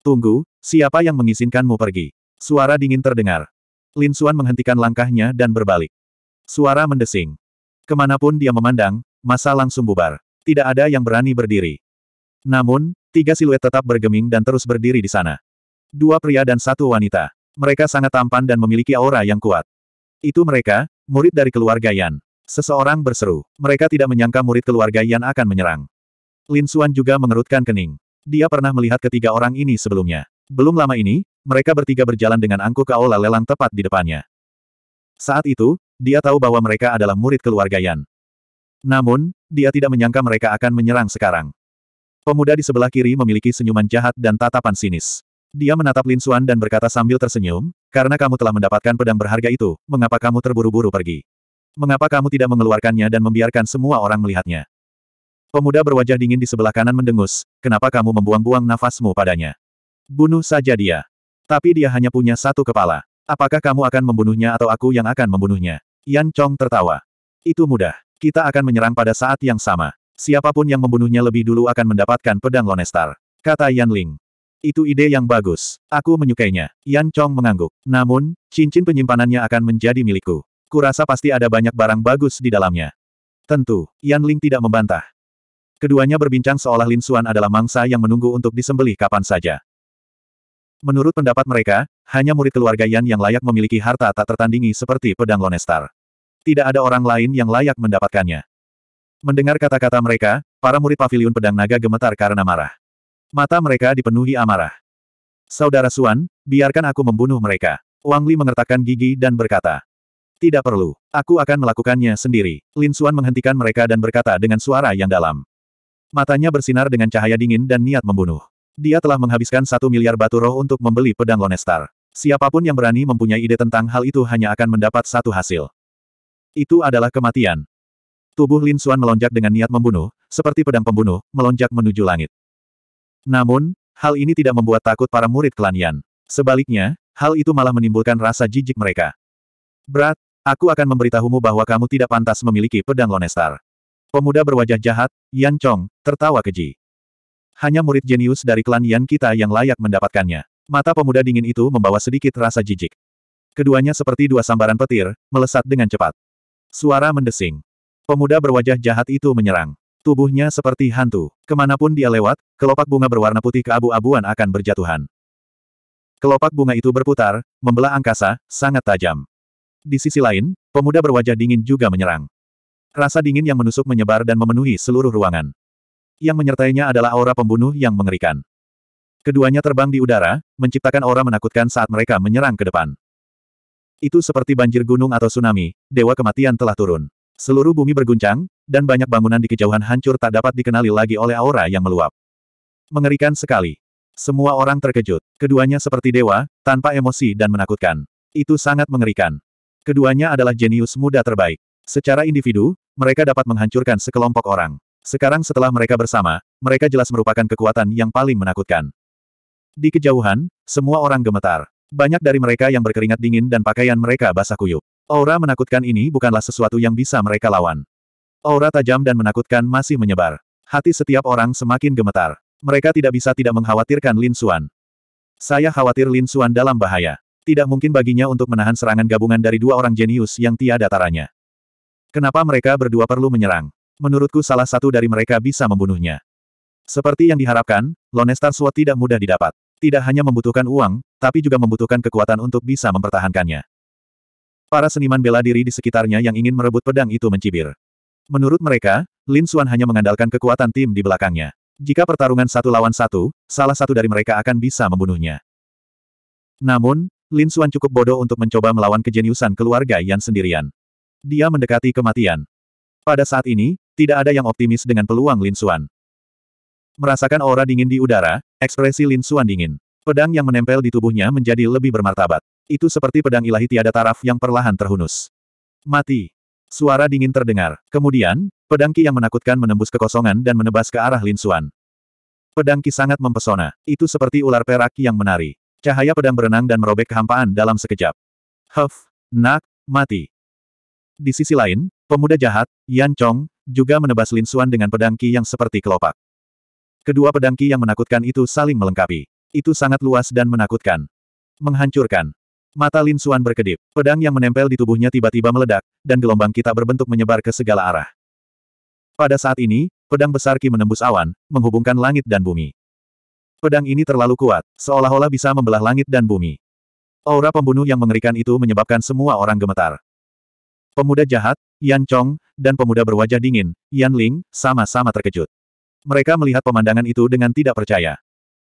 Tunggu, siapa yang mengizinkanmu pergi? Suara dingin terdengar. Lin Suan menghentikan langkahnya dan berbalik. Suara mendesing. Kemanapun dia memandang, masa langsung bubar. Tidak ada yang berani berdiri. Namun, tiga siluet tetap bergeming dan terus berdiri di sana. Dua pria dan satu wanita. Mereka sangat tampan dan memiliki aura yang kuat. Itu mereka, murid dari keluarga Yan. Seseorang berseru. Mereka tidak menyangka murid keluarga Yan akan menyerang. Lin Suan juga mengerutkan kening. Dia pernah melihat ketiga orang ini sebelumnya. Belum lama ini, mereka bertiga berjalan dengan angkuh ke aula lelang tepat di depannya. Saat itu, dia tahu bahwa mereka adalah murid keluarga Yan. Namun, dia tidak menyangka mereka akan menyerang sekarang. Pemuda di sebelah kiri memiliki senyuman jahat dan tatapan sinis. Dia menatap Lin Xuan dan berkata sambil tersenyum, karena kamu telah mendapatkan pedang berharga itu, mengapa kamu terburu-buru pergi? Mengapa kamu tidak mengeluarkannya dan membiarkan semua orang melihatnya? Pemuda berwajah dingin di sebelah kanan mendengus, kenapa kamu membuang-buang nafasmu padanya? Bunuh saja dia. Tapi dia hanya punya satu kepala. Apakah kamu akan membunuhnya atau aku yang akan membunuhnya? Yan Chong tertawa. Itu mudah. Kita akan menyerang pada saat yang sama. Siapapun yang membunuhnya lebih dulu akan mendapatkan pedang Lonestar. Kata Yan Ling. Itu ide yang bagus. Aku menyukainya. Yan Chong mengangguk. Namun, cincin penyimpanannya akan menjadi milikku. Kurasa pasti ada banyak barang bagus di dalamnya. Tentu, Yan Ling tidak membantah. Keduanya berbincang seolah Lin Xuan adalah mangsa yang menunggu untuk disembelih kapan saja. Menurut pendapat mereka, hanya murid keluarga Yan yang layak memiliki harta tak tertandingi seperti pedang Lonestar. Tidak ada orang lain yang layak mendapatkannya. Mendengar kata-kata mereka, para murid pavilion pedang naga gemetar karena marah. Mata mereka dipenuhi amarah. Saudara Suan, biarkan aku membunuh mereka. Wang Li mengertakkan gigi dan berkata. Tidak perlu. Aku akan melakukannya sendiri. Lin Suan menghentikan mereka dan berkata dengan suara yang dalam. Matanya bersinar dengan cahaya dingin dan niat membunuh. Dia telah menghabiskan satu miliar batu roh untuk membeli pedang Lonestar. Siapapun yang berani mempunyai ide tentang hal itu hanya akan mendapat satu hasil. Itu adalah kematian. Tubuh Lin Xuan melonjak dengan niat membunuh, seperti pedang pembunuh, melonjak menuju langit. Namun, hal ini tidak membuat takut para murid klan Yan. Sebaliknya, hal itu malah menimbulkan rasa jijik mereka. Berat, aku akan memberitahumu bahwa kamu tidak pantas memiliki pedang Lonestar. Pemuda berwajah jahat, Yan Chong, tertawa keji. Hanya murid jenius dari klan Yan kita yang layak mendapatkannya. Mata pemuda dingin itu membawa sedikit rasa jijik. Keduanya seperti dua sambaran petir, melesat dengan cepat. Suara mendesing. Pemuda berwajah jahat itu menyerang. Tubuhnya seperti hantu. Kemanapun dia lewat, kelopak bunga berwarna putih keabu-abuan akan berjatuhan. Kelopak bunga itu berputar, membelah angkasa, sangat tajam. Di sisi lain, pemuda berwajah dingin juga menyerang. Rasa dingin yang menusuk menyebar dan memenuhi seluruh ruangan. Yang menyertainya adalah aura pembunuh yang mengerikan. Keduanya terbang di udara, menciptakan aura menakutkan saat mereka menyerang ke depan. Itu seperti banjir gunung atau tsunami, dewa kematian telah turun. Seluruh bumi berguncang, dan banyak bangunan di kejauhan hancur tak dapat dikenali lagi oleh aura yang meluap. Mengerikan sekali. Semua orang terkejut. Keduanya seperti dewa, tanpa emosi dan menakutkan. Itu sangat mengerikan. Keduanya adalah jenius muda terbaik. Secara individu, mereka dapat menghancurkan sekelompok orang. Sekarang setelah mereka bersama, mereka jelas merupakan kekuatan yang paling menakutkan. Di kejauhan, semua orang gemetar. Banyak dari mereka yang berkeringat dingin dan pakaian mereka basah kuyup. Aura menakutkan ini bukanlah sesuatu yang bisa mereka lawan. Aura tajam dan menakutkan masih menyebar. Hati setiap orang semakin gemetar. Mereka tidak bisa tidak mengkhawatirkan Lin Xuan. Saya khawatir Lin Xuan dalam bahaya. Tidak mungkin baginya untuk menahan serangan gabungan dari dua orang jenius yang tiada taranya. Kenapa mereka berdua perlu menyerang? Menurutku salah satu dari mereka bisa membunuhnya. Seperti yang diharapkan, Lonestar Sword tidak mudah didapat. Tidak hanya membutuhkan uang, tapi juga membutuhkan kekuatan untuk bisa mempertahankannya. Para seniman bela diri di sekitarnya yang ingin merebut pedang itu mencibir. Menurut mereka, Lin Xuan hanya mengandalkan kekuatan tim di belakangnya. Jika pertarungan satu lawan satu, salah satu dari mereka akan bisa membunuhnya. Namun, Lin Xuan cukup bodoh untuk mencoba melawan kejeniusan keluarga yang sendirian. Dia mendekati kematian. Pada saat ini, tidak ada yang optimis dengan peluang Lin Xuan. Merasakan aura dingin di udara, ekspresi Lin Xuan dingin. Pedang yang menempel di tubuhnya menjadi lebih bermartabat. Itu seperti pedang ilahi tiada taraf yang perlahan terhunus. Mati. Suara dingin terdengar. Kemudian, pedang Ki yang menakutkan menembus kekosongan dan menebas ke arah Lin Xuan. Pedang Ki sangat mempesona. Itu seperti ular perak yang menari. Cahaya pedang berenang dan merobek kehampaan dalam sekejap. Huff, nak, mati. Di sisi lain, pemuda jahat, Yan Chong, juga menebas Lin Xuan dengan pedang Qi yang seperti kelopak. Kedua pedang Qi yang menakutkan itu saling melengkapi. Itu sangat luas dan menakutkan. Menghancurkan. Mata Lin Xuan berkedip. Pedang yang menempel di tubuhnya tiba-tiba meledak, dan gelombang kita berbentuk menyebar ke segala arah. Pada saat ini, pedang besar Ki menembus awan, menghubungkan langit dan bumi. Pedang ini terlalu kuat, seolah-olah bisa membelah langit dan bumi. Aura pembunuh yang mengerikan itu menyebabkan semua orang gemetar. Pemuda jahat, Yan Chong, dan pemuda berwajah dingin, Yan Ling, sama-sama terkejut. Mereka melihat pemandangan itu dengan tidak percaya.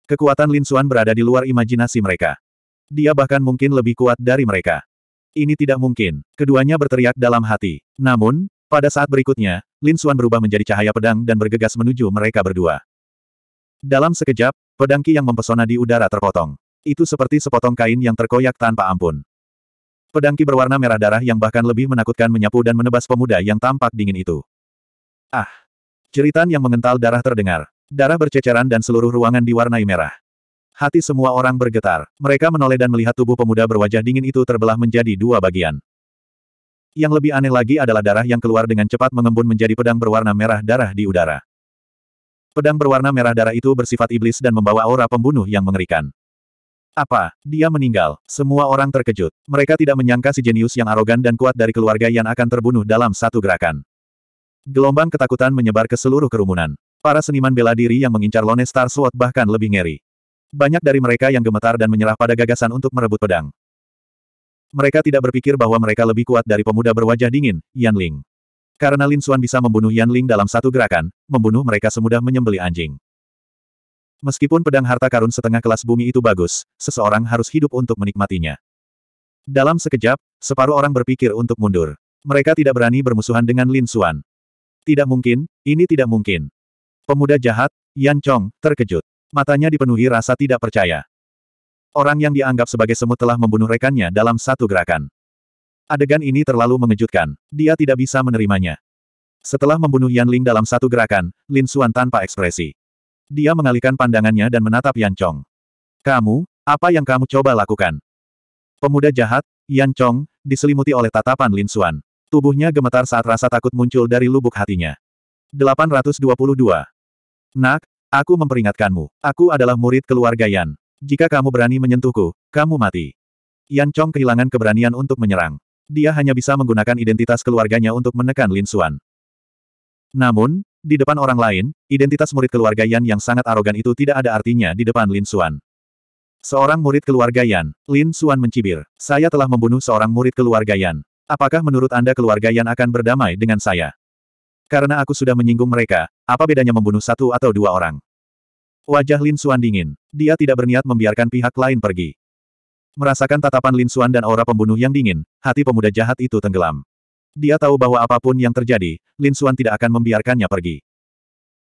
Kekuatan Lin Xuan berada di luar imajinasi mereka. Dia bahkan mungkin lebih kuat dari mereka. Ini tidak mungkin. Keduanya berteriak dalam hati. Namun, pada saat berikutnya, Lin Xuan berubah menjadi cahaya pedang dan bergegas menuju mereka berdua. Dalam sekejap, pedangki yang mempesona di udara terpotong. Itu seperti sepotong kain yang terkoyak tanpa ampun. Pedang ki berwarna merah darah yang bahkan lebih menakutkan menyapu dan menebas pemuda yang tampak dingin itu. Ah! Jeritan yang mengental darah terdengar. Darah berceceran dan seluruh ruangan diwarnai merah. Hati semua orang bergetar. Mereka menoleh dan melihat tubuh pemuda berwajah dingin itu terbelah menjadi dua bagian. Yang lebih aneh lagi adalah darah yang keluar dengan cepat mengembun menjadi pedang berwarna merah darah di udara. Pedang berwarna merah darah itu bersifat iblis dan membawa aura pembunuh yang mengerikan. Apa? Dia meninggal. Semua orang terkejut. Mereka tidak menyangka si jenius yang arogan dan kuat dari keluarga Yan akan terbunuh dalam satu gerakan. Gelombang ketakutan menyebar ke seluruh kerumunan. Para seniman bela diri yang mengincar Lone Star Sword bahkan lebih ngeri. Banyak dari mereka yang gemetar dan menyerah pada gagasan untuk merebut pedang. Mereka tidak berpikir bahwa mereka lebih kuat dari pemuda berwajah dingin, Yan Ling. Karena Lin Xuan bisa membunuh Yan Ling dalam satu gerakan, membunuh mereka semudah menyembeli anjing. Meskipun pedang harta karun setengah kelas bumi itu bagus, seseorang harus hidup untuk menikmatinya. Dalam sekejap, separuh orang berpikir untuk mundur. Mereka tidak berani bermusuhan dengan Lin Suan. Tidak mungkin, ini tidak mungkin. Pemuda jahat, Yan Chong, terkejut. Matanya dipenuhi rasa tidak percaya. Orang yang dianggap sebagai semut telah membunuh rekannya dalam satu gerakan. Adegan ini terlalu mengejutkan. Dia tidak bisa menerimanya. Setelah membunuh Yan Ling dalam satu gerakan, Lin Suan tanpa ekspresi. Dia mengalihkan pandangannya dan menatap Yan Chong. Kamu, apa yang kamu coba lakukan? Pemuda jahat, Yan Chong, diselimuti oleh tatapan Lin Xuan. Tubuhnya gemetar saat rasa takut muncul dari lubuk hatinya. 822. Nak, aku memperingatkanmu. Aku adalah murid keluarga Yan. Jika kamu berani menyentuhku, kamu mati. Yan Chong kehilangan keberanian untuk menyerang. Dia hanya bisa menggunakan identitas keluarganya untuk menekan Lin Xuan. Namun, di depan orang lain, identitas murid keluarga Yan yang sangat arogan itu tidak ada artinya di depan Lin Xuan. Seorang murid keluarga Yan, Lin Xuan mencibir. Saya telah membunuh seorang murid keluarga Yan. Apakah menurut Anda keluarga Yan akan berdamai dengan saya? Karena aku sudah menyinggung mereka, apa bedanya membunuh satu atau dua orang? Wajah Lin Xuan dingin. Dia tidak berniat membiarkan pihak lain pergi. Merasakan tatapan Lin Xuan dan aura pembunuh yang dingin, hati pemuda jahat itu tenggelam. Dia tahu bahwa apapun yang terjadi, Lin Suan tidak akan membiarkannya pergi.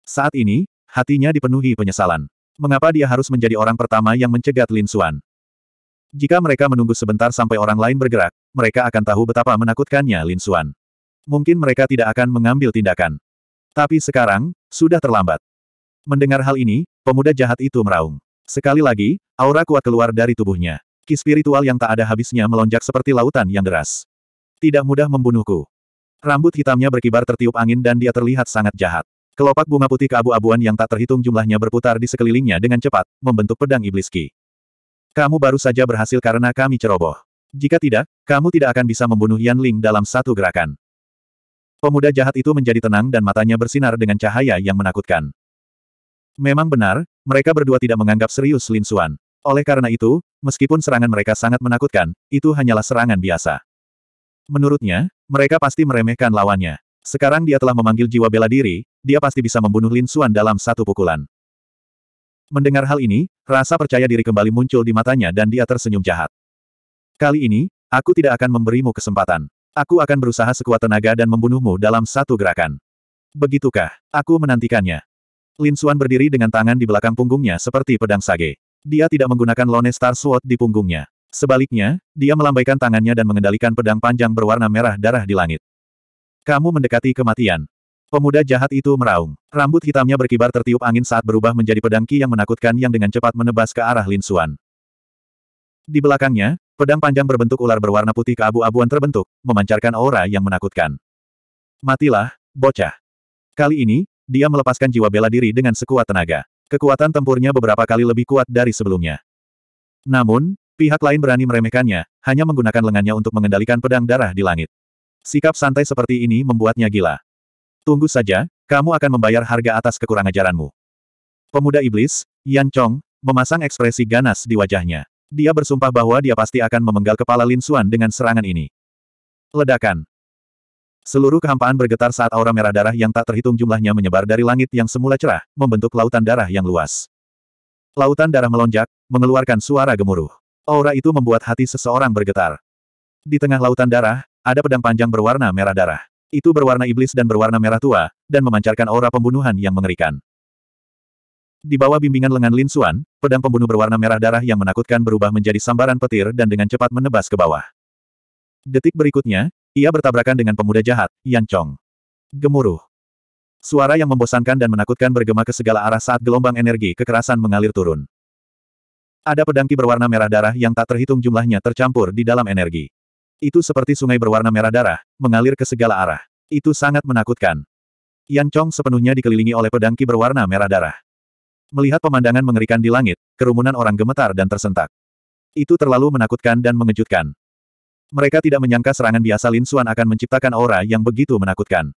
Saat ini, hatinya dipenuhi penyesalan. Mengapa dia harus menjadi orang pertama yang mencegat Lin Suan? Jika mereka menunggu sebentar sampai orang lain bergerak, mereka akan tahu betapa menakutkannya Lin Suan. Mungkin mereka tidak akan mengambil tindakan. Tapi sekarang, sudah terlambat. Mendengar hal ini, pemuda jahat itu meraung. Sekali lagi, aura kuat keluar dari tubuhnya. Ki spiritual yang tak ada habisnya melonjak seperti lautan yang deras. Tidak mudah membunuhku. Rambut hitamnya berkibar tertiup angin dan dia terlihat sangat jahat. Kelopak bunga putih keabu-abuan yang tak terhitung jumlahnya berputar di sekelilingnya dengan cepat, membentuk pedang iblis Ki. Kamu baru saja berhasil karena kami ceroboh. Jika tidak, kamu tidak akan bisa membunuh Yan Ling dalam satu gerakan. Pemuda jahat itu menjadi tenang dan matanya bersinar dengan cahaya yang menakutkan. Memang benar, mereka berdua tidak menganggap serius Lin Xuan. Oleh karena itu, meskipun serangan mereka sangat menakutkan, itu hanyalah serangan biasa. Menurutnya, mereka pasti meremehkan lawannya. Sekarang dia telah memanggil jiwa bela diri, dia pasti bisa membunuh Lin Suan dalam satu pukulan. Mendengar hal ini, rasa percaya diri kembali muncul di matanya dan dia tersenyum jahat. Kali ini, aku tidak akan memberimu kesempatan. Aku akan berusaha sekuat tenaga dan membunuhmu dalam satu gerakan. Begitukah, aku menantikannya. Lin Suan berdiri dengan tangan di belakang punggungnya seperti pedang sage. Dia tidak menggunakan Lone Star Sword di punggungnya. Sebaliknya, dia melambaikan tangannya dan mengendalikan pedang panjang berwarna merah darah di langit. Kamu mendekati kematian. Pemuda jahat itu meraung. Rambut hitamnya berkibar tertiup angin saat berubah menjadi pedang ki yang menakutkan yang dengan cepat menebas ke arah Lin Xuan. Di belakangnya, pedang panjang berbentuk ular berwarna putih keabu-abuan terbentuk, memancarkan aura yang menakutkan. Matilah, bocah. Kali ini, dia melepaskan jiwa bela diri dengan sekuat tenaga. Kekuatan tempurnya beberapa kali lebih kuat dari sebelumnya. Namun, Pihak lain berani meremehkannya, hanya menggunakan lengannya untuk mengendalikan pedang darah di langit. Sikap santai seperti ini membuatnya gila. Tunggu saja, kamu akan membayar harga atas kekurang ajaranmu. Pemuda iblis, Yan Chong, memasang ekspresi ganas di wajahnya. Dia bersumpah bahwa dia pasti akan memenggal kepala Lin Xuan dengan serangan ini. Ledakan. Seluruh kehampaan bergetar saat aura merah darah yang tak terhitung jumlahnya menyebar dari langit yang semula cerah, membentuk lautan darah yang luas. Lautan darah melonjak, mengeluarkan suara gemuruh. Aura itu membuat hati seseorang bergetar. Di tengah lautan darah, ada pedang panjang berwarna merah darah. Itu berwarna iblis dan berwarna merah tua, dan memancarkan aura pembunuhan yang mengerikan. Di bawah bimbingan lengan Lin Xuan, pedang pembunuh berwarna merah darah yang menakutkan berubah menjadi sambaran petir dan dengan cepat menebas ke bawah. Detik berikutnya, ia bertabrakan dengan pemuda jahat, Yan Chong. Gemuruh. Suara yang membosankan dan menakutkan bergema ke segala arah saat gelombang energi kekerasan mengalir turun. Ada pedangki berwarna merah darah yang tak terhitung jumlahnya tercampur di dalam energi. Itu seperti sungai berwarna merah darah, mengalir ke segala arah. Itu sangat menakutkan. Yan Chong sepenuhnya dikelilingi oleh pedangki berwarna merah darah. Melihat pemandangan mengerikan di langit, kerumunan orang gemetar dan tersentak. Itu terlalu menakutkan dan mengejutkan. Mereka tidak menyangka serangan biasa Lin Xuan akan menciptakan aura yang begitu menakutkan.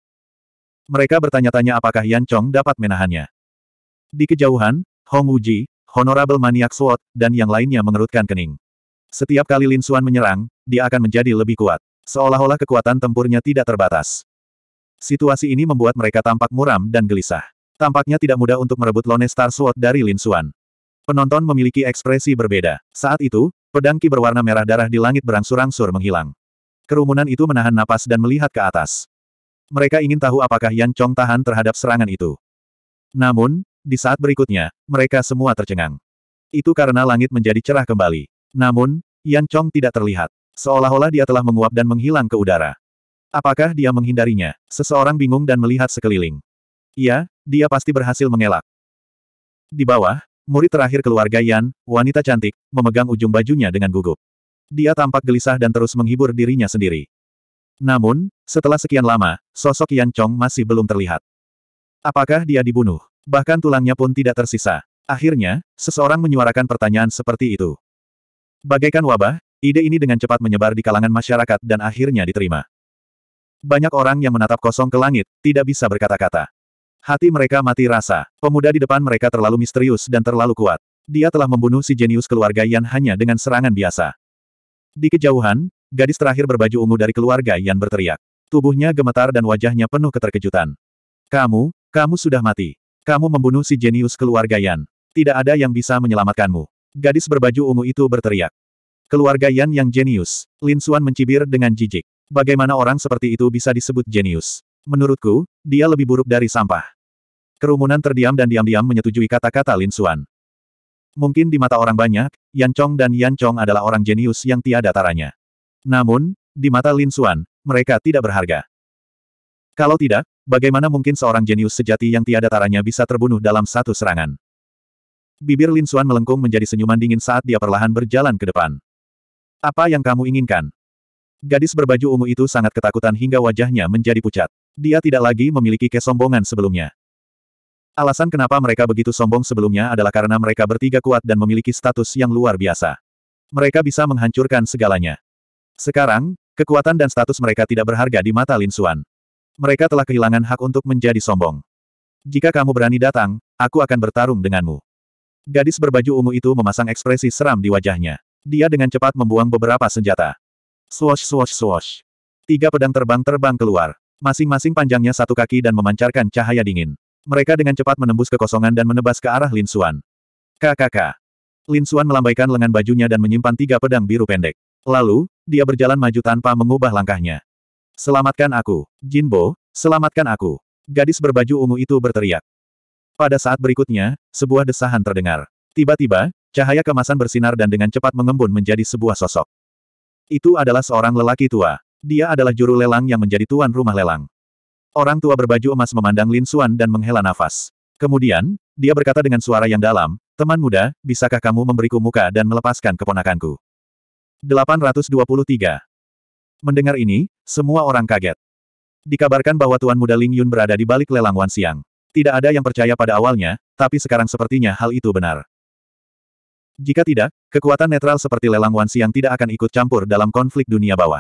Mereka bertanya-tanya apakah Yan Chong dapat menahannya. Di kejauhan, Hong Wuji. Honorable Maniac Sword, dan yang lainnya mengerutkan kening. Setiap kali Lin Xuan menyerang, dia akan menjadi lebih kuat. Seolah-olah kekuatan tempurnya tidak terbatas. Situasi ini membuat mereka tampak muram dan gelisah. Tampaknya tidak mudah untuk merebut Lone Star Sword dari Lin Xuan. Penonton memiliki ekspresi berbeda. Saat itu, pedang ki berwarna merah darah di langit berangsur-angsur menghilang. Kerumunan itu menahan napas dan melihat ke atas. Mereka ingin tahu apakah Yan Chong tahan terhadap serangan itu. Namun, di saat berikutnya, mereka semua tercengang. Itu karena langit menjadi cerah kembali. Namun, Yan Chong tidak terlihat. Seolah-olah dia telah menguap dan menghilang ke udara. Apakah dia menghindarinya? Seseorang bingung dan melihat sekeliling. Iya, dia pasti berhasil mengelak. Di bawah, murid terakhir keluarga Yan, wanita cantik, memegang ujung bajunya dengan gugup. Dia tampak gelisah dan terus menghibur dirinya sendiri. Namun, setelah sekian lama, sosok Yan Chong masih belum terlihat. Apakah dia dibunuh? Bahkan tulangnya pun tidak tersisa. Akhirnya, seseorang menyuarakan pertanyaan seperti itu. Bagaikan wabah, ide ini dengan cepat menyebar di kalangan masyarakat dan akhirnya diterima. Banyak orang yang menatap kosong ke langit, tidak bisa berkata-kata. Hati mereka mati rasa. Pemuda di depan mereka terlalu misterius dan terlalu kuat. Dia telah membunuh si jenius keluarga Yan hanya dengan serangan biasa. Di kejauhan, gadis terakhir berbaju ungu dari keluarga Yan berteriak. Tubuhnya gemetar dan wajahnya penuh keterkejutan. Kamu, kamu sudah mati. Kamu membunuh si jenius keluarga Yan. Tidak ada yang bisa menyelamatkanmu. Gadis berbaju ungu itu berteriak. Keluarga Yan yang jenius. Lin Xuan mencibir dengan jijik. Bagaimana orang seperti itu bisa disebut jenius? Menurutku, dia lebih buruk dari sampah. Kerumunan terdiam dan diam-diam menyetujui kata-kata Lin Xuan. Mungkin di mata orang banyak, Yan Chong dan Yan Chong adalah orang jenius yang tiada taranya. Namun, di mata Lin Xuan, mereka tidak berharga. Kalau tidak, bagaimana mungkin seorang jenius sejati yang tiada taranya bisa terbunuh dalam satu serangan? Bibir Lin Xuan melengkung menjadi senyuman dingin saat dia perlahan berjalan ke depan. Apa yang kamu inginkan? Gadis berbaju ungu itu sangat ketakutan hingga wajahnya menjadi pucat. Dia tidak lagi memiliki kesombongan sebelumnya. Alasan kenapa mereka begitu sombong sebelumnya adalah karena mereka bertiga kuat dan memiliki status yang luar biasa. Mereka bisa menghancurkan segalanya. Sekarang, kekuatan dan status mereka tidak berharga di mata Lin Xuan. Mereka telah kehilangan hak untuk menjadi sombong. Jika kamu berani datang, aku akan bertarung denganmu. Gadis berbaju ungu itu memasang ekspresi seram di wajahnya. Dia dengan cepat membuang beberapa senjata. Swash swash swash. Tiga pedang terbang-terbang keluar. Masing-masing panjangnya satu kaki dan memancarkan cahaya dingin. Mereka dengan cepat menembus kekosongan dan menebas ke arah Lin Xuan. KKK. Lin Suan melambaikan lengan bajunya dan menyimpan tiga pedang biru pendek. Lalu, dia berjalan maju tanpa mengubah langkahnya. Selamatkan aku, Jinbo, selamatkan aku. Gadis berbaju ungu itu berteriak. Pada saat berikutnya, sebuah desahan terdengar. Tiba-tiba, cahaya kemasan bersinar dan dengan cepat mengembun menjadi sebuah sosok. Itu adalah seorang lelaki tua. Dia adalah juru lelang yang menjadi tuan rumah lelang. Orang tua berbaju emas memandang Lin Suan dan menghela nafas. Kemudian, dia berkata dengan suara yang dalam, Teman muda, bisakah kamu memberiku muka dan melepaskan keponakanku? 823. Mendengar ini, semua orang kaget. Dikabarkan bahwa Tuan Muda Ling Yun berada di balik lelang Wan Siang. Tidak ada yang percaya pada awalnya, tapi sekarang sepertinya hal itu benar. Jika tidak, kekuatan netral seperti lelang Wan Siang tidak akan ikut campur dalam konflik dunia bawah.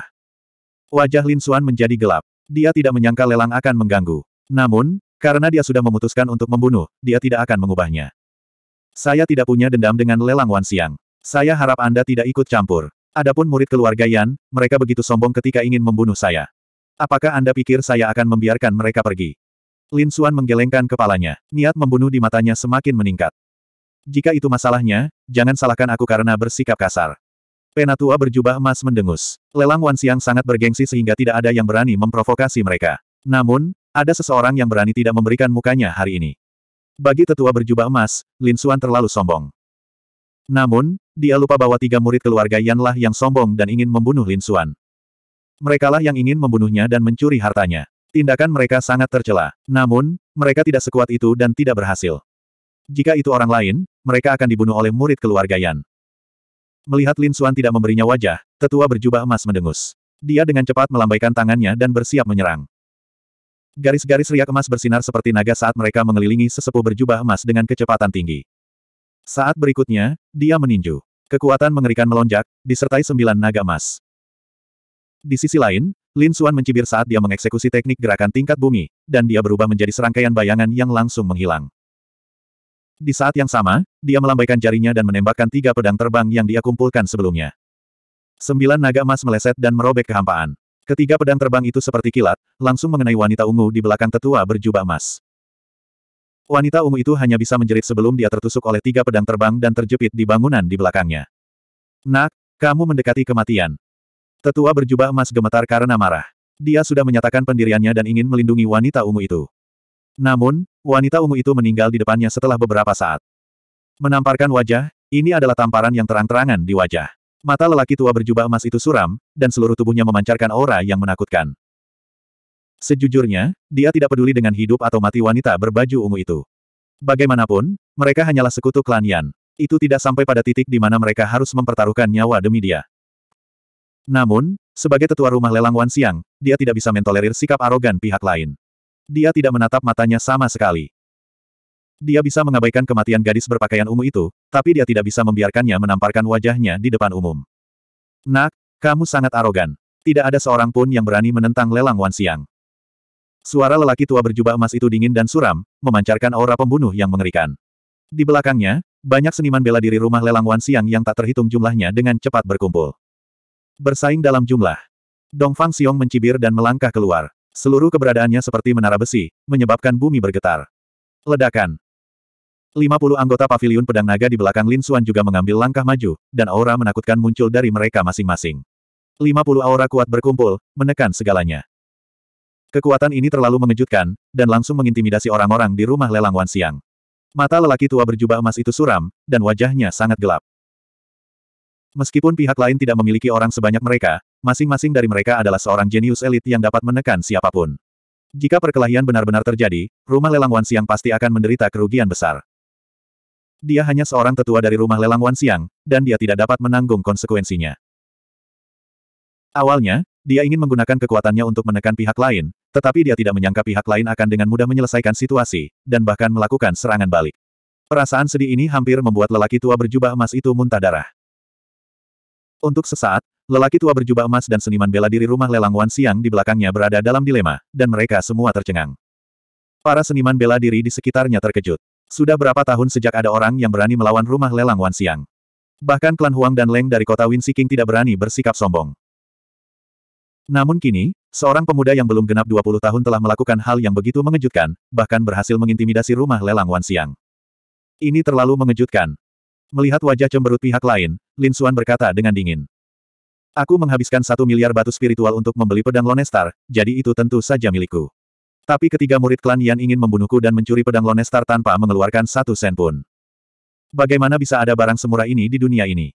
Wajah Lin Suan menjadi gelap. Dia tidak menyangka lelang akan mengganggu. Namun, karena dia sudah memutuskan untuk membunuh, dia tidak akan mengubahnya. Saya tidak punya dendam dengan lelang Wan Siang. Saya harap Anda tidak ikut campur. Adapun murid keluarga Yan, mereka begitu sombong ketika ingin membunuh saya. Apakah Anda pikir saya akan membiarkan mereka pergi? Lin Xuan menggelengkan kepalanya. Niat membunuh di matanya semakin meningkat. Jika itu masalahnya, jangan salahkan aku karena bersikap kasar. Penatua berjubah emas mendengus. Lelang Wan siang sangat bergengsi sehingga tidak ada yang berani memprovokasi mereka. Namun, ada seseorang yang berani tidak memberikan mukanya hari ini. Bagi tetua berjubah emas, Lin Xuan terlalu sombong. Namun, dia lupa bahwa tiga murid keluarga Yanlah yang sombong dan ingin membunuh Lin Xuan. Merekalah yang ingin membunuhnya dan mencuri hartanya. Tindakan mereka sangat tercela. Namun, mereka tidak sekuat itu dan tidak berhasil. Jika itu orang lain, mereka akan dibunuh oleh murid keluarga Yan. Melihat Lin Xuan tidak memberinya wajah, tetua berjubah emas mendengus. Dia dengan cepat melambaikan tangannya dan bersiap menyerang. Garis-garis riak emas bersinar seperti naga saat mereka mengelilingi sesepuh berjubah emas dengan kecepatan tinggi. Saat berikutnya, dia meninju. Kekuatan mengerikan melonjak, disertai sembilan naga emas. Di sisi lain, Lin Xuan mencibir saat dia mengeksekusi teknik gerakan tingkat bumi, dan dia berubah menjadi serangkaian bayangan yang langsung menghilang. Di saat yang sama, dia melambaikan jarinya dan menembakkan tiga pedang terbang yang dia kumpulkan sebelumnya. Sembilan naga emas meleset dan merobek kehampaan. Ketiga pedang terbang itu seperti kilat, langsung mengenai wanita ungu di belakang tetua berjubah emas. Wanita ungu itu hanya bisa menjerit sebelum dia tertusuk oleh tiga pedang terbang dan terjepit di bangunan di belakangnya. Nak, kamu mendekati kematian. Tetua berjubah emas gemetar karena marah. Dia sudah menyatakan pendiriannya dan ingin melindungi wanita ungu itu. Namun, wanita ungu itu meninggal di depannya setelah beberapa saat. Menamparkan wajah, ini adalah tamparan yang terang-terangan di wajah. Mata lelaki tua berjubah emas itu suram, dan seluruh tubuhnya memancarkan aura yang menakutkan. Sejujurnya, dia tidak peduli dengan hidup atau mati wanita berbaju ungu itu. Bagaimanapun, mereka hanyalah sekutu klan Yan. Itu tidak sampai pada titik di mana mereka harus mempertaruhkan nyawa demi dia. Namun, sebagai tetua rumah lelang Wan Siang, dia tidak bisa mentolerir sikap arogan pihak lain. Dia tidak menatap matanya sama sekali. Dia bisa mengabaikan kematian gadis berpakaian ungu itu, tapi dia tidak bisa membiarkannya menamparkan wajahnya di depan umum. Nak, kamu sangat arogan. Tidak ada seorang pun yang berani menentang lelang Wan Siang. Suara lelaki tua berjubah emas itu dingin dan suram, memancarkan aura pembunuh yang mengerikan. Di belakangnya, banyak seniman bela diri rumah lelang Wan Siang yang tak terhitung jumlahnya dengan cepat berkumpul. Bersaing dalam jumlah. Dong Fang Xiong mencibir dan melangkah keluar. Seluruh keberadaannya seperti menara besi, menyebabkan bumi bergetar. Ledakan. 50 anggota pavilion pedang naga di belakang Lin Xuan juga mengambil langkah maju, dan aura menakutkan muncul dari mereka masing-masing. 50 aura kuat berkumpul, menekan segalanya. Kekuatan ini terlalu mengejutkan, dan langsung mengintimidasi orang-orang di rumah lelang Wan Siang. Mata lelaki tua berjubah emas itu suram, dan wajahnya sangat gelap. Meskipun pihak lain tidak memiliki orang sebanyak mereka, masing-masing dari mereka adalah seorang jenius elit yang dapat menekan siapapun. Jika perkelahian benar-benar terjadi, rumah lelang Wan Siang pasti akan menderita kerugian besar. Dia hanya seorang tetua dari rumah lelang Wan Siang, dan dia tidak dapat menanggung konsekuensinya. Awalnya, dia ingin menggunakan kekuatannya untuk menekan pihak lain, tetapi dia tidak menyangka pihak lain akan dengan mudah menyelesaikan situasi, dan bahkan melakukan serangan balik. Perasaan sedih ini hampir membuat lelaki tua berjubah emas itu muntah darah. Untuk sesaat, lelaki tua berjubah emas dan seniman bela diri rumah lelang Wan Siang di belakangnya berada dalam dilema, dan mereka semua tercengang. Para seniman bela diri di sekitarnya terkejut. Sudah berapa tahun sejak ada orang yang berani melawan rumah lelang Wan Siang. Bahkan klan Huang dan Leng dari kota Winsiking tidak berani bersikap sombong. Namun kini, Seorang pemuda yang belum genap 20 tahun telah melakukan hal yang begitu mengejutkan, bahkan berhasil mengintimidasi rumah lelang Wan Siang. Ini terlalu mengejutkan. Melihat wajah cemberut pihak lain, Lin Suan berkata dengan dingin. Aku menghabiskan satu miliar batu spiritual untuk membeli pedang Lonestar, jadi itu tentu saja milikku. Tapi ketiga murid klan Yan ingin membunuhku dan mencuri pedang Lonestar tanpa mengeluarkan satu sen pun. Bagaimana bisa ada barang semurah ini di dunia ini?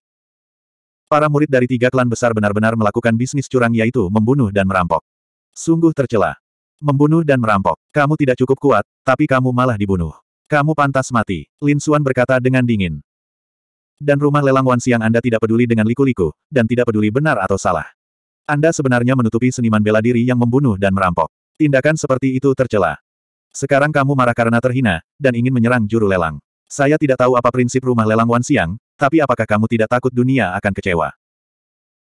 Para murid dari tiga klan besar benar-benar melakukan bisnis curang yaitu membunuh dan merampok. Sungguh tercela. Membunuh dan merampok. Kamu tidak cukup kuat, tapi kamu malah dibunuh. Kamu pantas mati, Lin Xuan berkata dengan dingin. Dan rumah lelang Wan Siang Anda tidak peduli dengan liku-liku, dan tidak peduli benar atau salah. Anda sebenarnya menutupi seniman bela diri yang membunuh dan merampok. Tindakan seperti itu tercela. Sekarang kamu marah karena terhina, dan ingin menyerang juru lelang. Saya tidak tahu apa prinsip rumah lelang Wan Siang, tapi apakah kamu tidak takut dunia akan kecewa?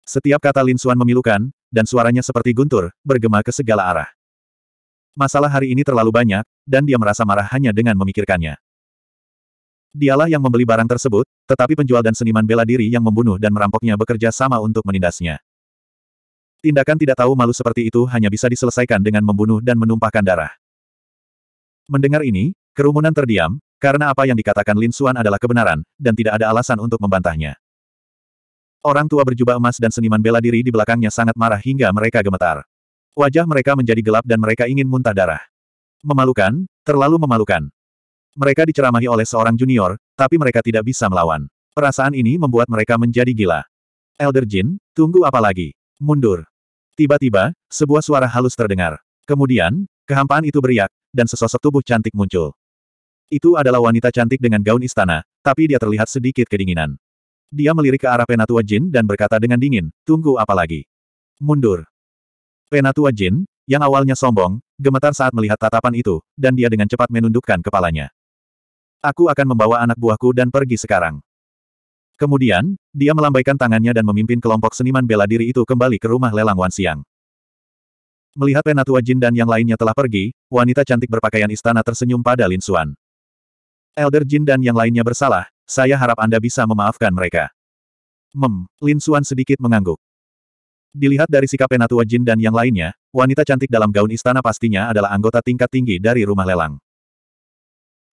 Setiap kata Lin Xuan memilukan, dan suaranya seperti guntur, bergema ke segala arah. Masalah hari ini terlalu banyak, dan dia merasa marah hanya dengan memikirkannya. Dialah yang membeli barang tersebut, tetapi penjual dan seniman bela diri yang membunuh dan merampoknya bekerja sama untuk menindasnya. Tindakan tidak tahu malu seperti itu hanya bisa diselesaikan dengan membunuh dan menumpahkan darah. Mendengar ini, kerumunan terdiam, karena apa yang dikatakan Lin Xuan adalah kebenaran, dan tidak ada alasan untuk membantahnya. Orang tua berjubah emas dan seniman bela diri di belakangnya sangat marah hingga mereka gemetar. Wajah mereka menjadi gelap dan mereka ingin muntah darah. Memalukan, terlalu memalukan. Mereka diceramahi oleh seorang junior, tapi mereka tidak bisa melawan. Perasaan ini membuat mereka menjadi gila. Elder Jin, tunggu apa lagi? Mundur. Tiba-tiba, sebuah suara halus terdengar. Kemudian, kehampaan itu beriak, dan sesosok tubuh cantik muncul. Itu adalah wanita cantik dengan gaun istana, tapi dia terlihat sedikit kedinginan. Dia melirik ke arah Penatua Jin dan berkata dengan dingin, tunggu apa lagi? Mundur. Penatua Jin, yang awalnya sombong, gemetar saat melihat tatapan itu, dan dia dengan cepat menundukkan kepalanya. Aku akan membawa anak buahku dan pergi sekarang. Kemudian, dia melambaikan tangannya dan memimpin kelompok seniman bela diri itu kembali ke rumah lelang Wan Siang. Melihat Penatua Jin dan yang lainnya telah pergi, wanita cantik berpakaian istana tersenyum pada Lin Suan. Elder Jin dan yang lainnya bersalah, saya harap Anda bisa memaafkan mereka. Mem, Lin Suan sedikit mengangguk. Dilihat dari sikap Penatua Jin dan yang lainnya, wanita cantik dalam gaun istana pastinya adalah anggota tingkat tinggi dari rumah lelang.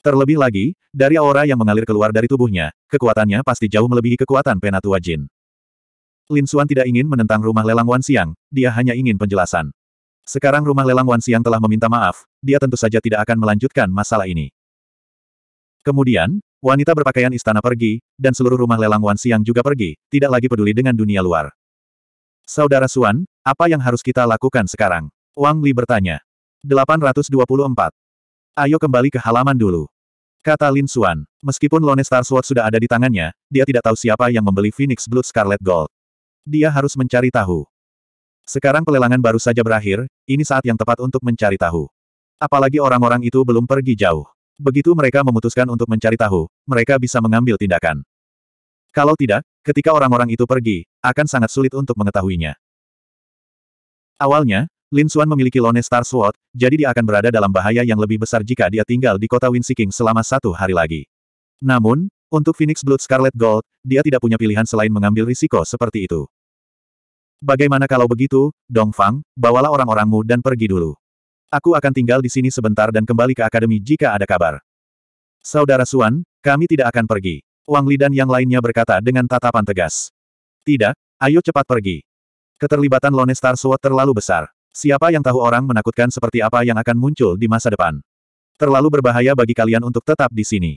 Terlebih lagi, dari aura yang mengalir keluar dari tubuhnya, kekuatannya pasti jauh melebihi kekuatan Penatua Jin. Lin Suan tidak ingin menentang rumah lelang Wan Siang, dia hanya ingin penjelasan. Sekarang rumah lelang Wan Siang telah meminta maaf, dia tentu saja tidak akan melanjutkan masalah ini. Kemudian, wanita berpakaian istana pergi, dan seluruh rumah lelang Wan Siang juga pergi, tidak lagi peduli dengan dunia luar. Saudara Suan, apa yang harus kita lakukan sekarang? Wang Li bertanya. 824. Ayo kembali ke halaman dulu. Kata Lin Suan. Meskipun Lone Star Sword sudah ada di tangannya, dia tidak tahu siapa yang membeli Phoenix Blood Scarlet Gold. Dia harus mencari tahu. Sekarang pelelangan baru saja berakhir, ini saat yang tepat untuk mencari tahu. Apalagi orang-orang itu belum pergi jauh. Begitu mereka memutuskan untuk mencari tahu, mereka bisa mengambil tindakan. Kalau tidak, ketika orang-orang itu pergi, akan sangat sulit untuk mengetahuinya. Awalnya, Lin Xuan memiliki Lone Star Sword, jadi dia akan berada dalam bahaya yang lebih besar jika dia tinggal di kota Winsiking selama satu hari lagi. Namun, untuk Phoenix Blood Scarlet Gold, dia tidak punya pilihan selain mengambil risiko seperti itu. Bagaimana kalau begitu, Dong Fang, bawalah orang-orangmu dan pergi dulu. Aku akan tinggal di sini sebentar dan kembali ke akademi jika ada kabar. Saudara Suan, kami tidak akan pergi. Wang Li dan yang lainnya berkata dengan tatapan tegas. Tidak, ayo cepat pergi. Keterlibatan Lone Star Sword terlalu besar. Siapa yang tahu orang menakutkan seperti apa yang akan muncul di masa depan. Terlalu berbahaya bagi kalian untuk tetap di sini.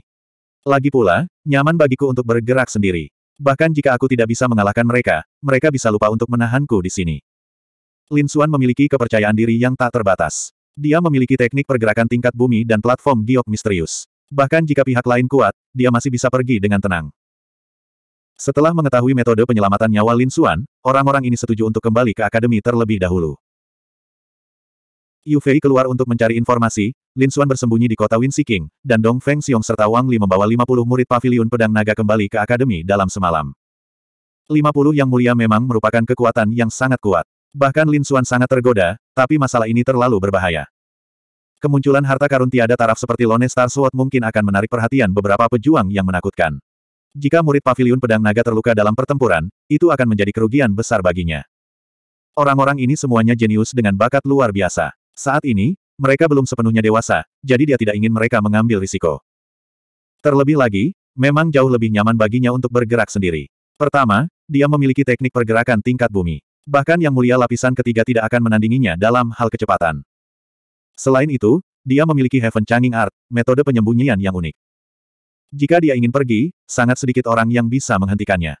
Lagi pula, nyaman bagiku untuk bergerak sendiri. Bahkan jika aku tidak bisa mengalahkan mereka, mereka bisa lupa untuk menahanku di sini. Lin Suan memiliki kepercayaan diri yang tak terbatas. Dia memiliki teknik pergerakan tingkat bumi dan platform giok misterius. Bahkan jika pihak lain kuat, dia masih bisa pergi dengan tenang. Setelah mengetahui metode penyelamatan nyawa Lin Xuan, orang-orang ini setuju untuk kembali ke akademi terlebih dahulu. Yu Fei keluar untuk mencari informasi, Lin Xuan bersembunyi di kota Siking, dan Dong Feng Xiong serta Wang Li membawa 50 murid pavilion pedang naga kembali ke akademi dalam semalam. 50 yang mulia memang merupakan kekuatan yang sangat kuat. Bahkan Lin Xuan sangat tergoda, tapi masalah ini terlalu berbahaya. Kemunculan harta karun tiada taraf seperti Lone Star Sword mungkin akan menarik perhatian beberapa pejuang yang menakutkan. Jika murid Pavilion pedang naga terluka dalam pertempuran, itu akan menjadi kerugian besar baginya. Orang-orang ini semuanya jenius dengan bakat luar biasa. Saat ini, mereka belum sepenuhnya dewasa, jadi dia tidak ingin mereka mengambil risiko. Terlebih lagi, memang jauh lebih nyaman baginya untuk bergerak sendiri. Pertama, dia memiliki teknik pergerakan tingkat bumi. Bahkan yang mulia lapisan ketiga tidak akan menandinginya dalam hal kecepatan. Selain itu, dia memiliki Heaven Changing Art, metode penyembunyian yang unik. Jika dia ingin pergi, sangat sedikit orang yang bisa menghentikannya.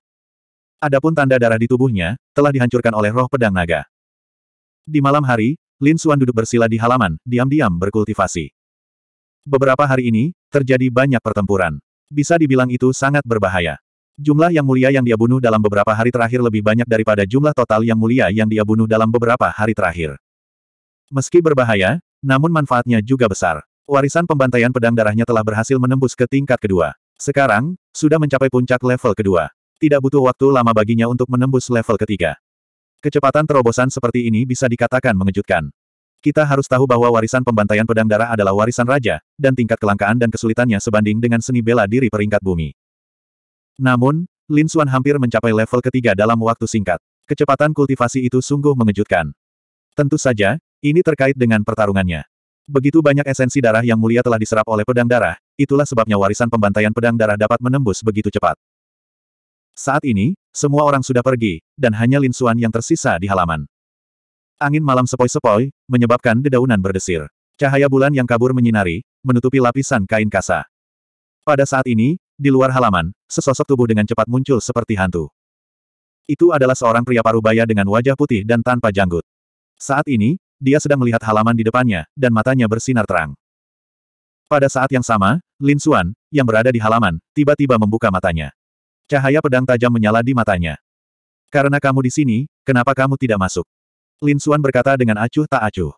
Adapun tanda darah di tubuhnya, telah dihancurkan oleh roh pedang naga. Di malam hari, Lin Suan duduk bersila di halaman, diam-diam berkultivasi. Beberapa hari ini, terjadi banyak pertempuran. Bisa dibilang itu sangat berbahaya. Jumlah yang mulia yang dia bunuh dalam beberapa hari terakhir lebih banyak daripada jumlah total yang mulia yang dia bunuh dalam beberapa hari terakhir. Meski berbahaya, namun manfaatnya juga besar. Warisan pembantaian pedang darahnya telah berhasil menembus ke tingkat kedua. Sekarang, sudah mencapai puncak level kedua. Tidak butuh waktu lama baginya untuk menembus level ketiga. Kecepatan terobosan seperti ini bisa dikatakan mengejutkan. Kita harus tahu bahwa warisan pembantaian pedang darah adalah warisan raja, dan tingkat kelangkaan dan kesulitannya sebanding dengan seni bela diri peringkat bumi. Namun, Lin Xuan hampir mencapai level ketiga dalam waktu singkat. Kecepatan kultivasi itu sungguh mengejutkan. Tentu saja, ini terkait dengan pertarungannya. Begitu banyak esensi darah yang mulia telah diserap oleh pedang darah, itulah sebabnya warisan pembantaian pedang darah dapat menembus begitu cepat. Saat ini, semua orang sudah pergi, dan hanya Lin Xuan yang tersisa di halaman. Angin malam sepoi-sepoi, menyebabkan dedaunan berdesir. Cahaya bulan yang kabur menyinari, menutupi lapisan kain kasa. Pada saat ini, di luar halaman, sesosok tubuh dengan cepat muncul seperti hantu. Itu adalah seorang pria parubaya dengan wajah putih dan tanpa janggut. Saat ini, dia sedang melihat halaman di depannya, dan matanya bersinar terang. Pada saat yang sama, Lin Xuan, yang berada di halaman, tiba-tiba membuka matanya. Cahaya pedang tajam menyala di matanya. Karena kamu di sini, kenapa kamu tidak masuk? Lin Xuan berkata dengan acuh tak acuh.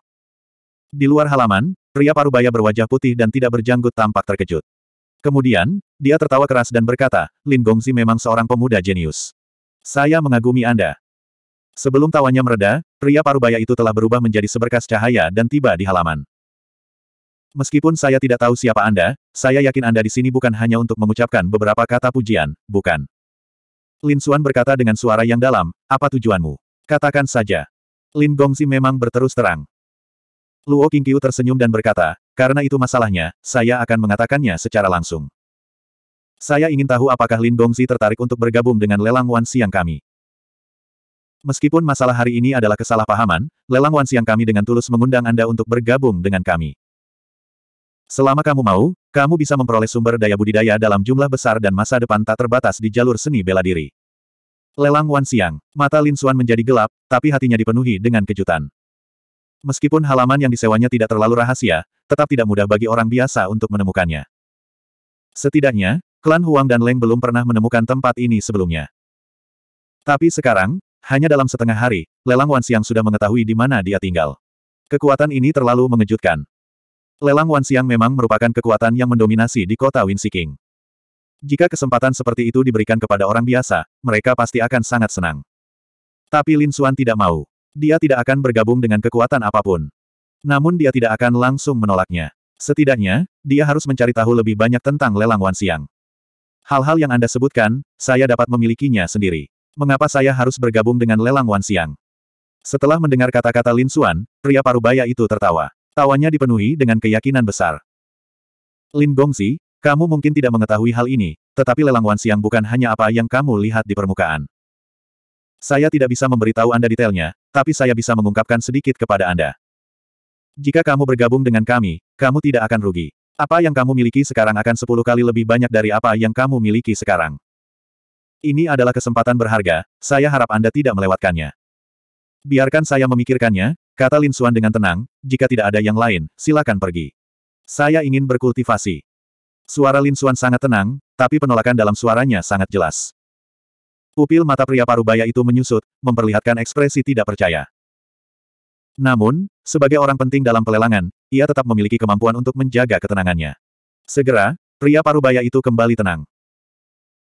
Di luar halaman, pria parubaya berwajah putih dan tidak berjanggut tampak terkejut. Kemudian, dia tertawa keras dan berkata, Lin Gongzi memang seorang pemuda jenius. Saya mengagumi Anda. Sebelum tawanya mereda, pria parubaya itu telah berubah menjadi seberkas cahaya dan tiba di halaman. Meskipun saya tidak tahu siapa Anda, saya yakin Anda di sini bukan hanya untuk mengucapkan beberapa kata pujian, bukan. Lin Xuan berkata dengan suara yang dalam, apa tujuanmu? Katakan saja. Lin Gongzi memang berterus terang. Luo Qingqiu tersenyum dan berkata, karena itu masalahnya, saya akan mengatakannya secara langsung. Saya ingin tahu apakah Lin Dongzi tertarik untuk bergabung dengan lelang Wan Siang kami. Meskipun masalah hari ini adalah kesalahpahaman, lelang Wan Siang kami dengan tulus mengundang Anda untuk bergabung dengan kami. Selama kamu mau, kamu bisa memperoleh sumber daya budidaya dalam jumlah besar dan masa depan tak terbatas di jalur seni bela diri. Lelang Wan Siang, mata Lin Xuan menjadi gelap, tapi hatinya dipenuhi dengan kejutan. Meskipun halaman yang disewanya tidak terlalu rahasia, tetap tidak mudah bagi orang biasa untuk menemukannya. Setidaknya, klan Huang dan Leng belum pernah menemukan tempat ini sebelumnya. Tapi sekarang, hanya dalam setengah hari, Lelang Wansiang sudah mengetahui di mana dia tinggal. Kekuatan ini terlalu mengejutkan. Lelang Wansiang memang merupakan kekuatan yang mendominasi di kota Winsiking. Jika kesempatan seperti itu diberikan kepada orang biasa, mereka pasti akan sangat senang. Tapi Lin Xuan tidak mau. Dia tidak akan bergabung dengan kekuatan apapun. Namun dia tidak akan langsung menolaknya. Setidaknya, dia harus mencari tahu lebih banyak tentang lelang Wan Siang. Hal-hal yang Anda sebutkan, saya dapat memilikinya sendiri. Mengapa saya harus bergabung dengan lelang Wan Siang? Setelah mendengar kata-kata Lin Xuan, pria parubaya itu tertawa. Tawanya dipenuhi dengan keyakinan besar. Lin Gongzi, kamu mungkin tidak mengetahui hal ini, tetapi lelang Wan Siang bukan hanya apa yang kamu lihat di permukaan. Saya tidak bisa memberitahu Anda detailnya, tapi saya bisa mengungkapkan sedikit kepada Anda. Jika kamu bergabung dengan kami, kamu tidak akan rugi. Apa yang kamu miliki sekarang akan sepuluh kali lebih banyak dari apa yang kamu miliki sekarang. Ini adalah kesempatan berharga, saya harap Anda tidak melewatkannya. Biarkan saya memikirkannya, kata Lin Xuan dengan tenang, jika tidak ada yang lain, silakan pergi. Saya ingin berkultivasi. Suara Lin Xuan sangat tenang, tapi penolakan dalam suaranya sangat jelas. Pupil mata pria parubaya itu menyusut, memperlihatkan ekspresi tidak percaya. Namun, sebagai orang penting dalam pelelangan, ia tetap memiliki kemampuan untuk menjaga ketenangannya. Segera, pria parubaya itu kembali tenang.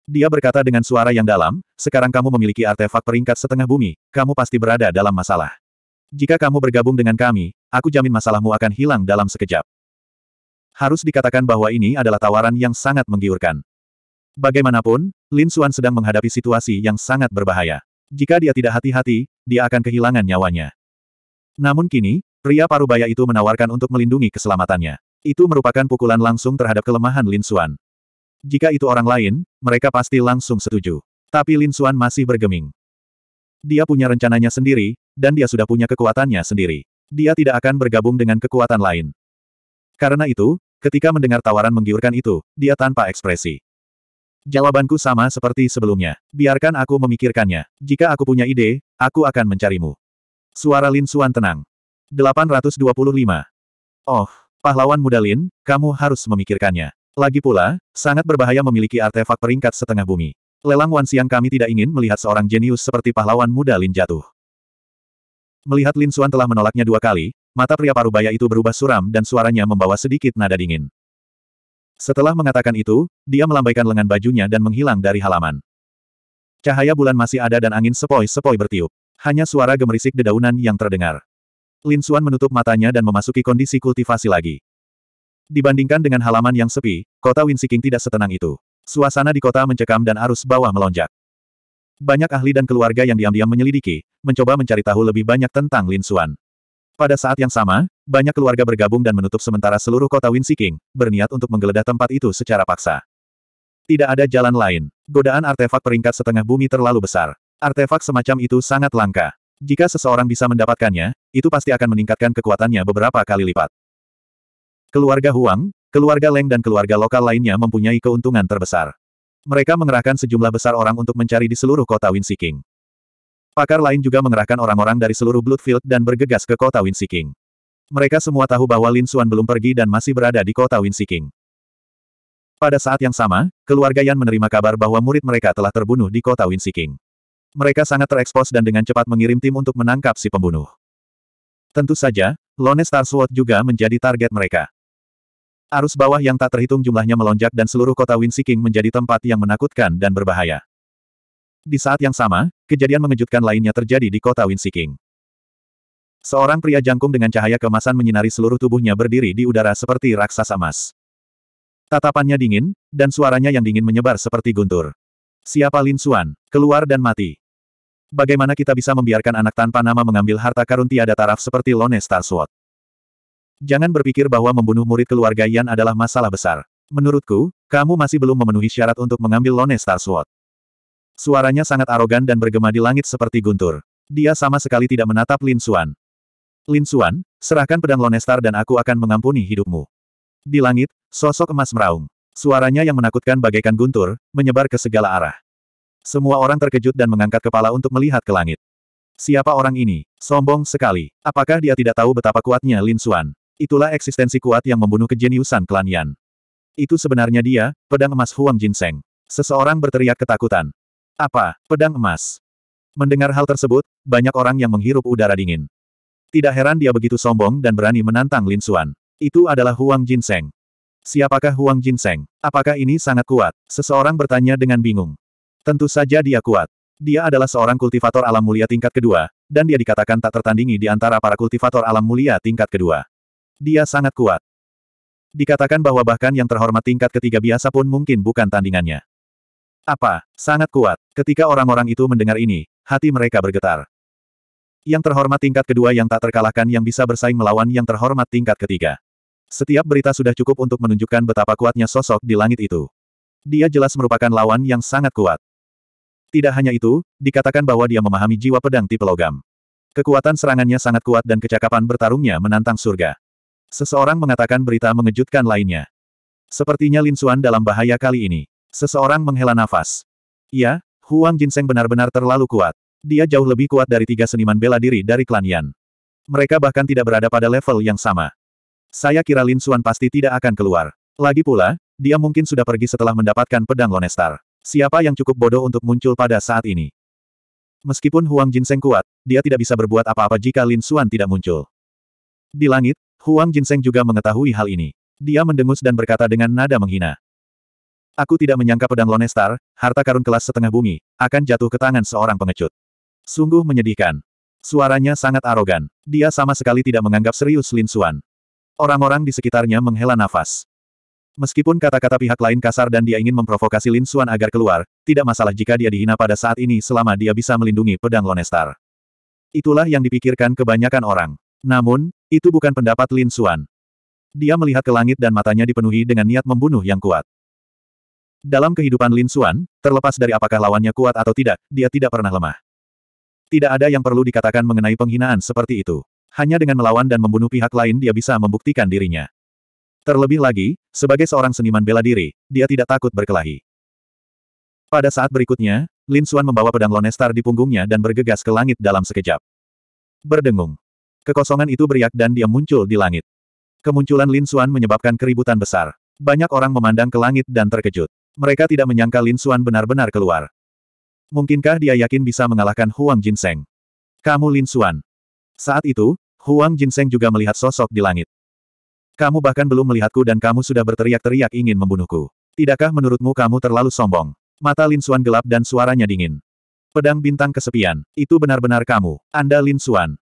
Dia berkata dengan suara yang dalam, sekarang kamu memiliki artefak peringkat setengah bumi, kamu pasti berada dalam masalah. Jika kamu bergabung dengan kami, aku jamin masalahmu akan hilang dalam sekejap. Harus dikatakan bahwa ini adalah tawaran yang sangat menggiurkan. Bagaimanapun, Lin Xuan sedang menghadapi situasi yang sangat berbahaya. Jika dia tidak hati-hati, dia akan kehilangan nyawanya. Namun kini, pria parubaya itu menawarkan untuk melindungi keselamatannya. Itu merupakan pukulan langsung terhadap kelemahan Lin Xuan. Jika itu orang lain, mereka pasti langsung setuju. Tapi Lin Xuan masih bergeming. Dia punya rencananya sendiri, dan dia sudah punya kekuatannya sendiri. Dia tidak akan bergabung dengan kekuatan lain. Karena itu, ketika mendengar tawaran menggiurkan itu, dia tanpa ekspresi. Jawabanku sama seperti sebelumnya. Biarkan aku memikirkannya. Jika aku punya ide, aku akan mencarimu. Suara Lin Suan tenang. 825. Oh, pahlawan muda Lin, kamu harus memikirkannya. Lagi pula, sangat berbahaya memiliki artefak peringkat setengah bumi. Lelang Wan Siang kami tidak ingin melihat seorang jenius seperti pahlawan muda Lin jatuh. Melihat Lin Suan telah menolaknya dua kali, mata pria parubaya itu berubah suram dan suaranya membawa sedikit nada dingin. Setelah mengatakan itu, dia melambaikan lengan bajunya dan menghilang dari halaman. Cahaya bulan masih ada dan angin sepoi-sepoi bertiup. Hanya suara gemerisik dedaunan yang terdengar. Lin Suan menutup matanya dan memasuki kondisi kultivasi lagi. Dibandingkan dengan halaman yang sepi, kota Winsiking tidak setenang itu. Suasana di kota mencekam dan arus bawah melonjak. Banyak ahli dan keluarga yang diam-diam menyelidiki, mencoba mencari tahu lebih banyak tentang Lin Suan. Pada saat yang sama, banyak keluarga bergabung dan menutup sementara seluruh kota Winsiking, berniat untuk menggeledah tempat itu secara paksa. Tidak ada jalan lain. Godaan artefak peringkat setengah bumi terlalu besar. Artefak semacam itu sangat langka. Jika seseorang bisa mendapatkannya, itu pasti akan meningkatkan kekuatannya beberapa kali lipat. Keluarga Huang, keluarga Leng dan keluarga lokal lainnya mempunyai keuntungan terbesar. Mereka mengerahkan sejumlah besar orang untuk mencari di seluruh kota Winsiking. Pakar lain juga mengerahkan orang-orang dari seluruh Bloodfield dan bergegas ke kota Winsiking. Mereka semua tahu bahwa Lin Xuan belum pergi dan masih berada di kota Winsiking. Pada saat yang sama, keluarga Yan menerima kabar bahwa murid mereka telah terbunuh di kota Winsiking. Mereka sangat terekspos dan dengan cepat mengirim tim untuk menangkap si pembunuh. Tentu saja, Lone Star Sword juga menjadi target mereka. Arus bawah yang tak terhitung jumlahnya melonjak dan seluruh kota Winsiking menjadi tempat yang menakutkan dan berbahaya. Di saat yang sama, kejadian mengejutkan lainnya terjadi di kota Winsiking. Seorang pria jangkung dengan cahaya kemasan menyinari seluruh tubuhnya berdiri di udara seperti raksasa emas. Tatapannya dingin, dan suaranya yang dingin menyebar seperti guntur. Siapa Lin Xuan? Keluar dan mati. Bagaimana kita bisa membiarkan anak tanpa nama mengambil harta karun tiada taraf seperti Lone Star Sword? Jangan berpikir bahwa membunuh murid keluarga Yan adalah masalah besar. Menurutku, kamu masih belum memenuhi syarat untuk mengambil Lone Star Sword. Suaranya sangat arogan dan bergema di langit seperti guntur. Dia sama sekali tidak menatap Lin Xuan. Lin Suan, serahkan pedang Lonestar dan aku akan mengampuni hidupmu. Di langit, sosok emas meraung. Suaranya yang menakutkan bagaikan guntur, menyebar ke segala arah. Semua orang terkejut dan mengangkat kepala untuk melihat ke langit. Siapa orang ini? Sombong sekali. Apakah dia tidak tahu betapa kuatnya Lin Suan? Itulah eksistensi kuat yang membunuh kejeniusan klan Yan. Itu sebenarnya dia, pedang emas Huang Jinseng. Seseorang berteriak ketakutan. Apa? Pedang emas? Mendengar hal tersebut, banyak orang yang menghirup udara dingin. Tidak heran dia begitu sombong dan berani menantang Lin Xuan. Itu adalah Huang Jinseng. Siapakah Huang Jinseng? Apakah ini sangat kuat? Seseorang bertanya dengan bingung. Tentu saja dia kuat. Dia adalah seorang kultivator alam mulia tingkat kedua, dan dia dikatakan tak tertandingi di antara para kultivator alam mulia tingkat kedua. Dia sangat kuat. Dikatakan bahwa bahkan yang terhormat tingkat ketiga biasa pun mungkin bukan tandingannya. Apa? Sangat kuat. Ketika orang-orang itu mendengar ini, hati mereka bergetar. Yang terhormat tingkat kedua yang tak terkalahkan yang bisa bersaing melawan yang terhormat tingkat ketiga. Setiap berita sudah cukup untuk menunjukkan betapa kuatnya sosok di langit itu. Dia jelas merupakan lawan yang sangat kuat. Tidak hanya itu, dikatakan bahwa dia memahami jiwa pedang tipe logam. Kekuatan serangannya sangat kuat dan kecakapan bertarungnya menantang surga. Seseorang mengatakan berita mengejutkan lainnya. Sepertinya Lin Xuan dalam bahaya kali ini. Seseorang menghela nafas. Ya, Huang Jinseng benar-benar terlalu kuat. Dia jauh lebih kuat dari tiga seniman bela diri dari klan Yan. Mereka bahkan tidak berada pada level yang sama. Saya kira Lin Xuan pasti tidak akan keluar. Lagi pula, dia mungkin sudah pergi setelah mendapatkan pedang Lonestar. Siapa yang cukup bodoh untuk muncul pada saat ini? Meskipun Huang Jinseng kuat, dia tidak bisa berbuat apa-apa jika Lin Xuan tidak muncul. Di langit, Huang Jinseng juga mengetahui hal ini. Dia mendengus dan berkata dengan nada menghina. Aku tidak menyangka pedang Lonestar, harta karun kelas setengah bumi, akan jatuh ke tangan seorang pengecut. Sungguh menyedihkan. Suaranya sangat arogan. Dia sama sekali tidak menganggap serius Lin Suan. Orang-orang di sekitarnya menghela nafas. Meskipun kata-kata pihak lain kasar dan dia ingin memprovokasi Lin Suan agar keluar, tidak masalah jika dia dihina pada saat ini selama dia bisa melindungi pedang Lonestar. Itulah yang dipikirkan kebanyakan orang. Namun, itu bukan pendapat Lin Suan. Dia melihat ke langit dan matanya dipenuhi dengan niat membunuh yang kuat. Dalam kehidupan Lin Suan, terlepas dari apakah lawannya kuat atau tidak, dia tidak pernah lemah. Tidak ada yang perlu dikatakan mengenai penghinaan seperti itu. Hanya dengan melawan dan membunuh pihak lain dia bisa membuktikan dirinya. Terlebih lagi, sebagai seorang seniman bela diri, dia tidak takut berkelahi. Pada saat berikutnya, Lin Xuan membawa pedang Lonestar di punggungnya dan bergegas ke langit dalam sekejap. Berdengung. Kekosongan itu beriak dan dia muncul di langit. Kemunculan Lin Xuan menyebabkan keributan besar. Banyak orang memandang ke langit dan terkejut. Mereka tidak menyangka Lin Xuan benar-benar keluar. Mungkinkah dia yakin bisa mengalahkan Huang Jinseng? Kamu Lin Xuan. Saat itu, Huang Jinseng juga melihat sosok di langit. Kamu bahkan belum melihatku dan kamu sudah berteriak-teriak ingin membunuhku. Tidakkah menurutmu kamu terlalu sombong? Mata Lin Xuan gelap dan suaranya dingin. Pedang bintang kesepian, itu benar-benar kamu, Anda Lin Xuan.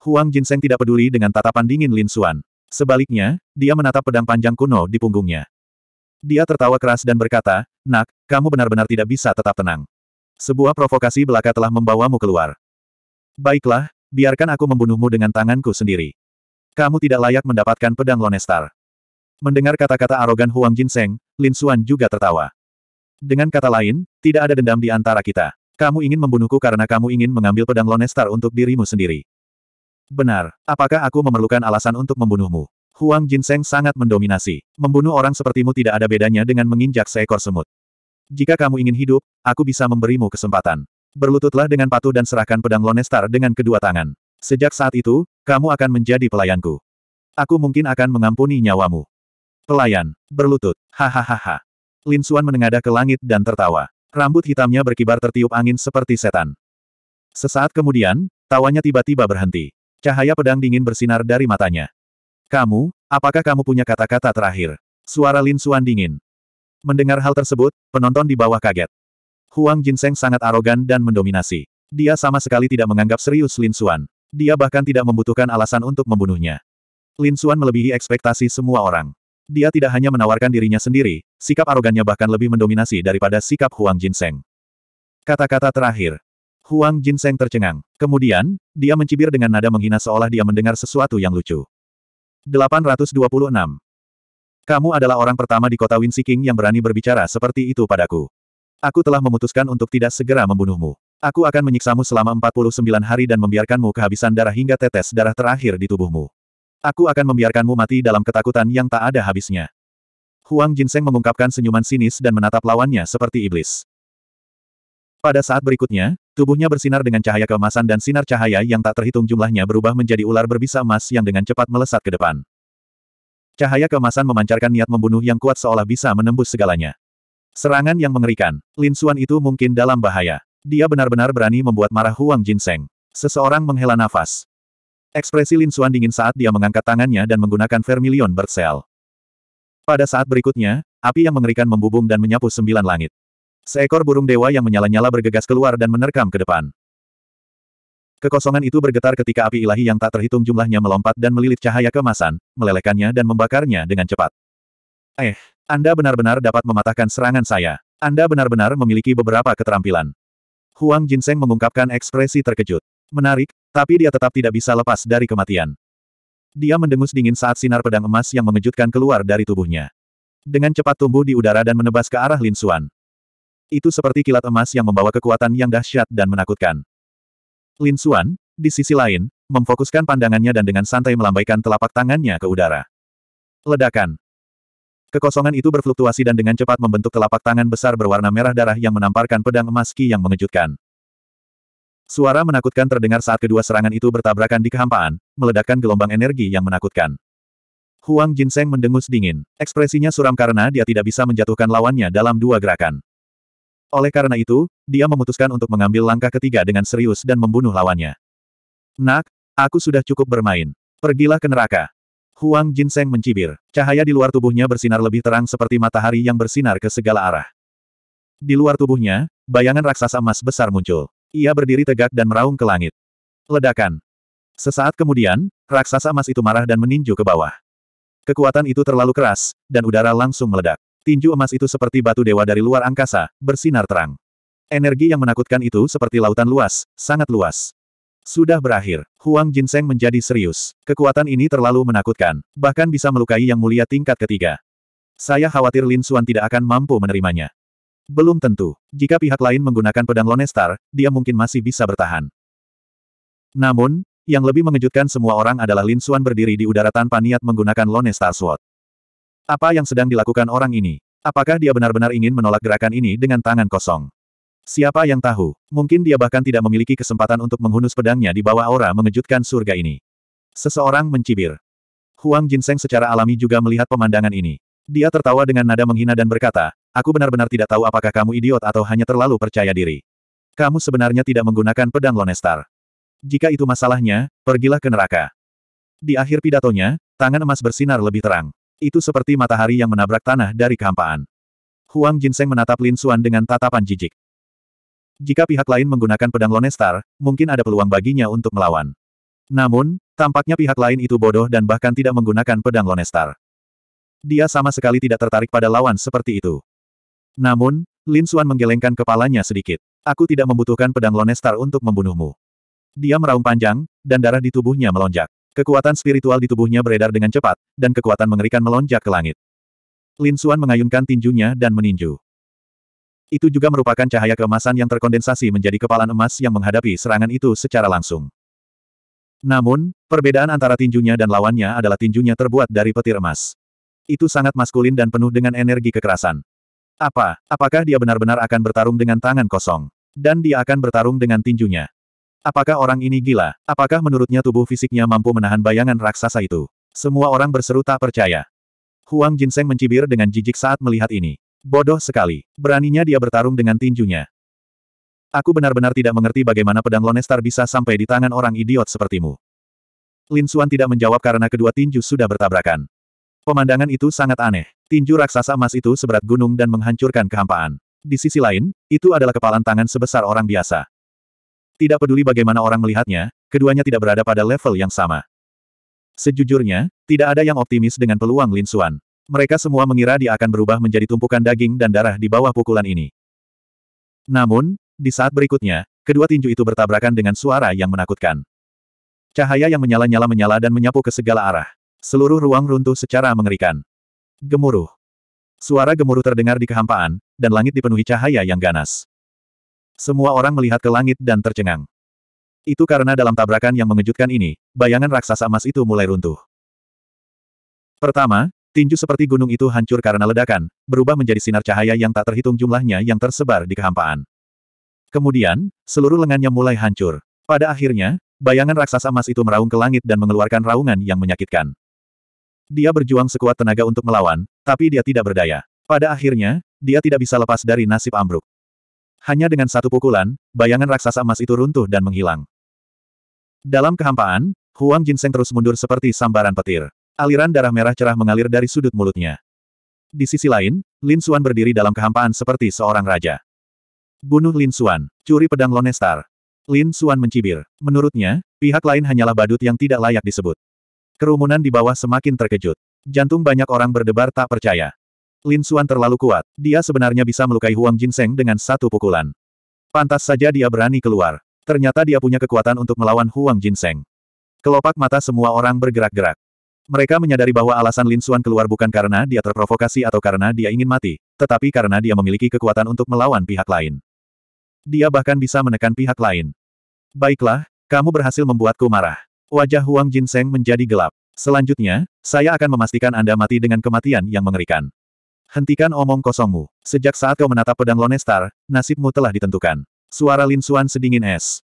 Huang Jinseng tidak peduli dengan tatapan dingin Lin Xuan. Sebaliknya, dia menatap pedang panjang kuno di punggungnya. Dia tertawa keras dan berkata, Nak, kamu benar-benar tidak bisa tetap tenang. Sebuah provokasi belaka telah membawamu keluar. Baiklah, biarkan aku membunuhmu dengan tanganku sendiri. Kamu tidak layak mendapatkan pedang Lonestar. Mendengar kata-kata arogan Huang Jinseng, Lin Xuan juga tertawa. Dengan kata lain, tidak ada dendam di antara kita. Kamu ingin membunuhku karena kamu ingin mengambil pedang Lonestar untuk dirimu sendiri. Benar, apakah aku memerlukan alasan untuk membunuhmu? Huang Jinseng sangat mendominasi. Membunuh orang sepertimu tidak ada bedanya dengan menginjak seekor semut. Jika kamu ingin hidup, aku bisa memberimu kesempatan. Berlututlah dengan patuh dan serahkan pedang Lonestar dengan kedua tangan. Sejak saat itu, kamu akan menjadi pelayanku. Aku mungkin akan mengampuni nyawamu. Pelayan, berlutut, hahaha. Lin Xuan menengadah ke langit dan tertawa. Rambut hitamnya berkibar tertiup angin seperti setan. Sesaat kemudian, tawanya tiba-tiba berhenti. Cahaya pedang dingin bersinar dari matanya. Kamu, apakah kamu punya kata-kata terakhir? Suara Lin Xuan dingin. Mendengar hal tersebut, penonton di bawah kaget. Huang Jinseng sangat arogan dan mendominasi. Dia sama sekali tidak menganggap serius Lin Xuan. Dia bahkan tidak membutuhkan alasan untuk membunuhnya. Lin Xuan melebihi ekspektasi semua orang. Dia tidak hanya menawarkan dirinya sendiri, sikap arogannya bahkan lebih mendominasi daripada sikap Huang Jinseng. Kata-kata terakhir. Huang Jinseng tercengang. Kemudian, dia mencibir dengan nada menghina seolah dia mendengar sesuatu yang lucu. 826. Kamu adalah orang pertama di kota Winsiking yang berani berbicara seperti itu padaku. Aku telah memutuskan untuk tidak segera membunuhmu. Aku akan menyiksamu selama 49 hari dan membiarkanmu kehabisan darah hingga tetes darah terakhir di tubuhmu. Aku akan membiarkanmu mati dalam ketakutan yang tak ada habisnya. Huang Jinseng mengungkapkan senyuman sinis dan menatap lawannya seperti iblis. Pada saat berikutnya, tubuhnya bersinar dengan cahaya keemasan dan sinar cahaya yang tak terhitung jumlahnya berubah menjadi ular berbisa emas yang dengan cepat melesat ke depan. Cahaya kemasan memancarkan niat membunuh yang kuat seolah bisa menembus segalanya. Serangan yang mengerikan. Lin Xuan itu mungkin dalam bahaya. Dia benar-benar berani membuat marah Huang Jinseng. Seseorang menghela nafas. Ekspresi Lin Xuan dingin saat dia mengangkat tangannya dan menggunakan Vermilion Bird Cell. Pada saat berikutnya, api yang mengerikan membubung dan menyapu sembilan langit. Seekor burung dewa yang menyala-nyala bergegas keluar dan menerkam ke depan. Kekosongan itu bergetar ketika api ilahi yang tak terhitung jumlahnya melompat dan melilit cahaya kemasan, melelehkannya dan membakarnya dengan cepat. Eh, Anda benar-benar dapat mematahkan serangan saya. Anda benar-benar memiliki beberapa keterampilan. Huang Jinseng mengungkapkan ekspresi terkejut. Menarik, tapi dia tetap tidak bisa lepas dari kematian. Dia mendengus dingin saat sinar pedang emas yang mengejutkan keluar dari tubuhnya. Dengan cepat tumbuh di udara dan menebas ke arah Lin Xuan. Itu seperti kilat emas yang membawa kekuatan yang dahsyat dan menakutkan. Lin Xuan, di sisi lain, memfokuskan pandangannya dan dengan santai melambaikan telapak tangannya ke udara. Ledakan. Kekosongan itu berfluktuasi dan dengan cepat membentuk telapak tangan besar berwarna merah darah yang menamparkan pedang emas Ki yang mengejutkan. Suara menakutkan terdengar saat kedua serangan itu bertabrakan di kehampaan, meledakkan gelombang energi yang menakutkan. Huang Jinseng mendengus dingin. Ekspresinya suram karena dia tidak bisa menjatuhkan lawannya dalam dua gerakan. Oleh karena itu, dia memutuskan untuk mengambil langkah ketiga dengan serius dan membunuh lawannya. Nak, aku sudah cukup bermain. Pergilah ke neraka. Huang Jinseng mencibir. Cahaya di luar tubuhnya bersinar lebih terang seperti matahari yang bersinar ke segala arah. Di luar tubuhnya, bayangan raksasa emas besar muncul. Ia berdiri tegak dan meraung ke langit. Ledakan. Sesaat kemudian, raksasa emas itu marah dan meninju ke bawah. Kekuatan itu terlalu keras, dan udara langsung meledak. Tinju emas itu seperti batu dewa dari luar angkasa, bersinar terang. Energi yang menakutkan itu seperti lautan luas, sangat luas. Sudah berakhir, Huang Jinseng menjadi serius. Kekuatan ini terlalu menakutkan, bahkan bisa melukai yang mulia tingkat ketiga. Saya khawatir Lin Xuan tidak akan mampu menerimanya. Belum tentu. Jika pihak lain menggunakan pedang Lonestar, dia mungkin masih bisa bertahan. Namun, yang lebih mengejutkan semua orang adalah Lin Xuan berdiri di udara tanpa niat menggunakan Lone Star Sword. Apa yang sedang dilakukan orang ini? Apakah dia benar-benar ingin menolak gerakan ini dengan tangan kosong? Siapa yang tahu? Mungkin dia bahkan tidak memiliki kesempatan untuk menghunus pedangnya di bawah aura mengejutkan surga ini. Seseorang mencibir. Huang Jinseng secara alami juga melihat pemandangan ini. Dia tertawa dengan nada menghina dan berkata, Aku benar-benar tidak tahu apakah kamu idiot atau hanya terlalu percaya diri. Kamu sebenarnya tidak menggunakan pedang Lonestar. Jika itu masalahnya, pergilah ke neraka. Di akhir pidatonya, tangan emas bersinar lebih terang. Itu seperti matahari yang menabrak tanah dari kehampaan. Huang Jinseng menatap Lin Xuan dengan tatapan jijik. Jika pihak lain menggunakan pedang Lonestar, mungkin ada peluang baginya untuk melawan. Namun, tampaknya pihak lain itu bodoh dan bahkan tidak menggunakan pedang Lonestar. Dia sama sekali tidak tertarik pada lawan seperti itu. Namun, Lin Xuan menggelengkan kepalanya sedikit. Aku tidak membutuhkan pedang Lonestar untuk membunuhmu. Dia meraung panjang, dan darah di tubuhnya melonjak. Kekuatan spiritual di tubuhnya beredar dengan cepat, dan kekuatan mengerikan melonjak ke langit. Lin Xuan mengayunkan tinjunya dan meninju. Itu juga merupakan cahaya keemasan yang terkondensasi menjadi kepalan emas yang menghadapi serangan itu secara langsung. Namun, perbedaan antara tinjunya dan lawannya adalah tinjunya terbuat dari petir emas. Itu sangat maskulin dan penuh dengan energi kekerasan. Apa, apakah dia benar-benar akan bertarung dengan tangan kosong? Dan dia akan bertarung dengan tinjunya. Apakah orang ini gila? Apakah menurutnya tubuh fisiknya mampu menahan bayangan raksasa itu? Semua orang berseru tak percaya. Huang Jinseng mencibir dengan jijik saat melihat ini. Bodoh sekali. Beraninya dia bertarung dengan tinjunya. Aku benar-benar tidak mengerti bagaimana pedang Lonestar bisa sampai di tangan orang idiot sepertimu. Lin Xuan tidak menjawab karena kedua tinju sudah bertabrakan. Pemandangan itu sangat aneh. Tinju raksasa emas itu seberat gunung dan menghancurkan kehampaan. Di sisi lain, itu adalah kepalan tangan sebesar orang biasa. Tidak peduli bagaimana orang melihatnya, keduanya tidak berada pada level yang sama. Sejujurnya, tidak ada yang optimis dengan peluang Lin Xuan. Mereka semua mengira dia akan berubah menjadi tumpukan daging dan darah di bawah pukulan ini. Namun, di saat berikutnya, kedua tinju itu bertabrakan dengan suara yang menakutkan. Cahaya yang menyala-nyala menyala dan menyapu ke segala arah. Seluruh ruang runtuh secara mengerikan. Gemuruh. Suara gemuruh terdengar di kehampaan, dan langit dipenuhi cahaya yang ganas. Semua orang melihat ke langit dan tercengang. Itu karena dalam tabrakan yang mengejutkan ini, bayangan raksasa emas itu mulai runtuh. Pertama, tinju seperti gunung itu hancur karena ledakan, berubah menjadi sinar cahaya yang tak terhitung jumlahnya yang tersebar di kehampaan. Kemudian, seluruh lengannya mulai hancur. Pada akhirnya, bayangan raksasa emas itu meraung ke langit dan mengeluarkan raungan yang menyakitkan. Dia berjuang sekuat tenaga untuk melawan, tapi dia tidak berdaya. Pada akhirnya, dia tidak bisa lepas dari nasib ambruk. Hanya dengan satu pukulan, bayangan raksasa emas itu runtuh dan menghilang. Dalam kehampaan, Huang Jinseng terus mundur seperti sambaran petir. Aliran darah merah cerah mengalir dari sudut mulutnya. Di sisi lain, Lin Xuan berdiri dalam kehampaan seperti seorang raja. Bunuh Lin Xuan, curi pedang Lonestar. Lin Xuan mencibir. Menurutnya, pihak lain hanyalah badut yang tidak layak disebut. Kerumunan di bawah semakin terkejut. Jantung banyak orang berdebar tak percaya. Lin Suan terlalu kuat, dia sebenarnya bisa melukai Huang Jinseng dengan satu pukulan. Pantas saja dia berani keluar. Ternyata dia punya kekuatan untuk melawan Huang Jinseng. Kelopak mata semua orang bergerak-gerak. Mereka menyadari bahwa alasan Lin Suan keluar bukan karena dia terprovokasi atau karena dia ingin mati, tetapi karena dia memiliki kekuatan untuk melawan pihak lain. Dia bahkan bisa menekan pihak lain. Baiklah, kamu berhasil membuatku marah. Wajah Huang Jinseng menjadi gelap. Selanjutnya, saya akan memastikan Anda mati dengan kematian yang mengerikan. Hentikan omong kosongmu. Sejak saat kau menatap pedang Lone Star, nasibmu telah ditentukan. Suara Lin Suan sedingin es.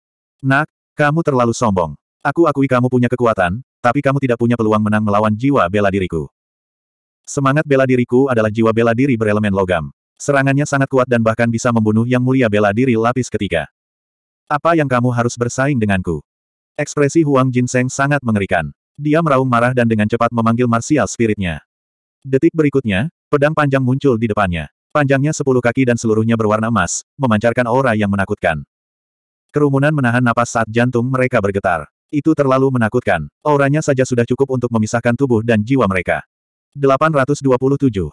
Nak, kamu terlalu sombong. Aku akui kamu punya kekuatan, tapi kamu tidak punya peluang menang melawan jiwa bela diriku. Semangat bela diriku adalah jiwa bela diri berelemen logam. Serangannya sangat kuat dan bahkan bisa membunuh yang mulia bela diri lapis ketiga. Apa yang kamu harus bersaing denganku? Ekspresi Huang Jinseng sangat mengerikan. Dia meraung marah dan dengan cepat memanggil martial spiritnya. Detik berikutnya, Pedang panjang muncul di depannya. Panjangnya sepuluh kaki dan seluruhnya berwarna emas, memancarkan aura yang menakutkan. Kerumunan menahan napas saat jantung mereka bergetar. Itu terlalu menakutkan. Auranya saja sudah cukup untuk memisahkan tubuh dan jiwa mereka. 827.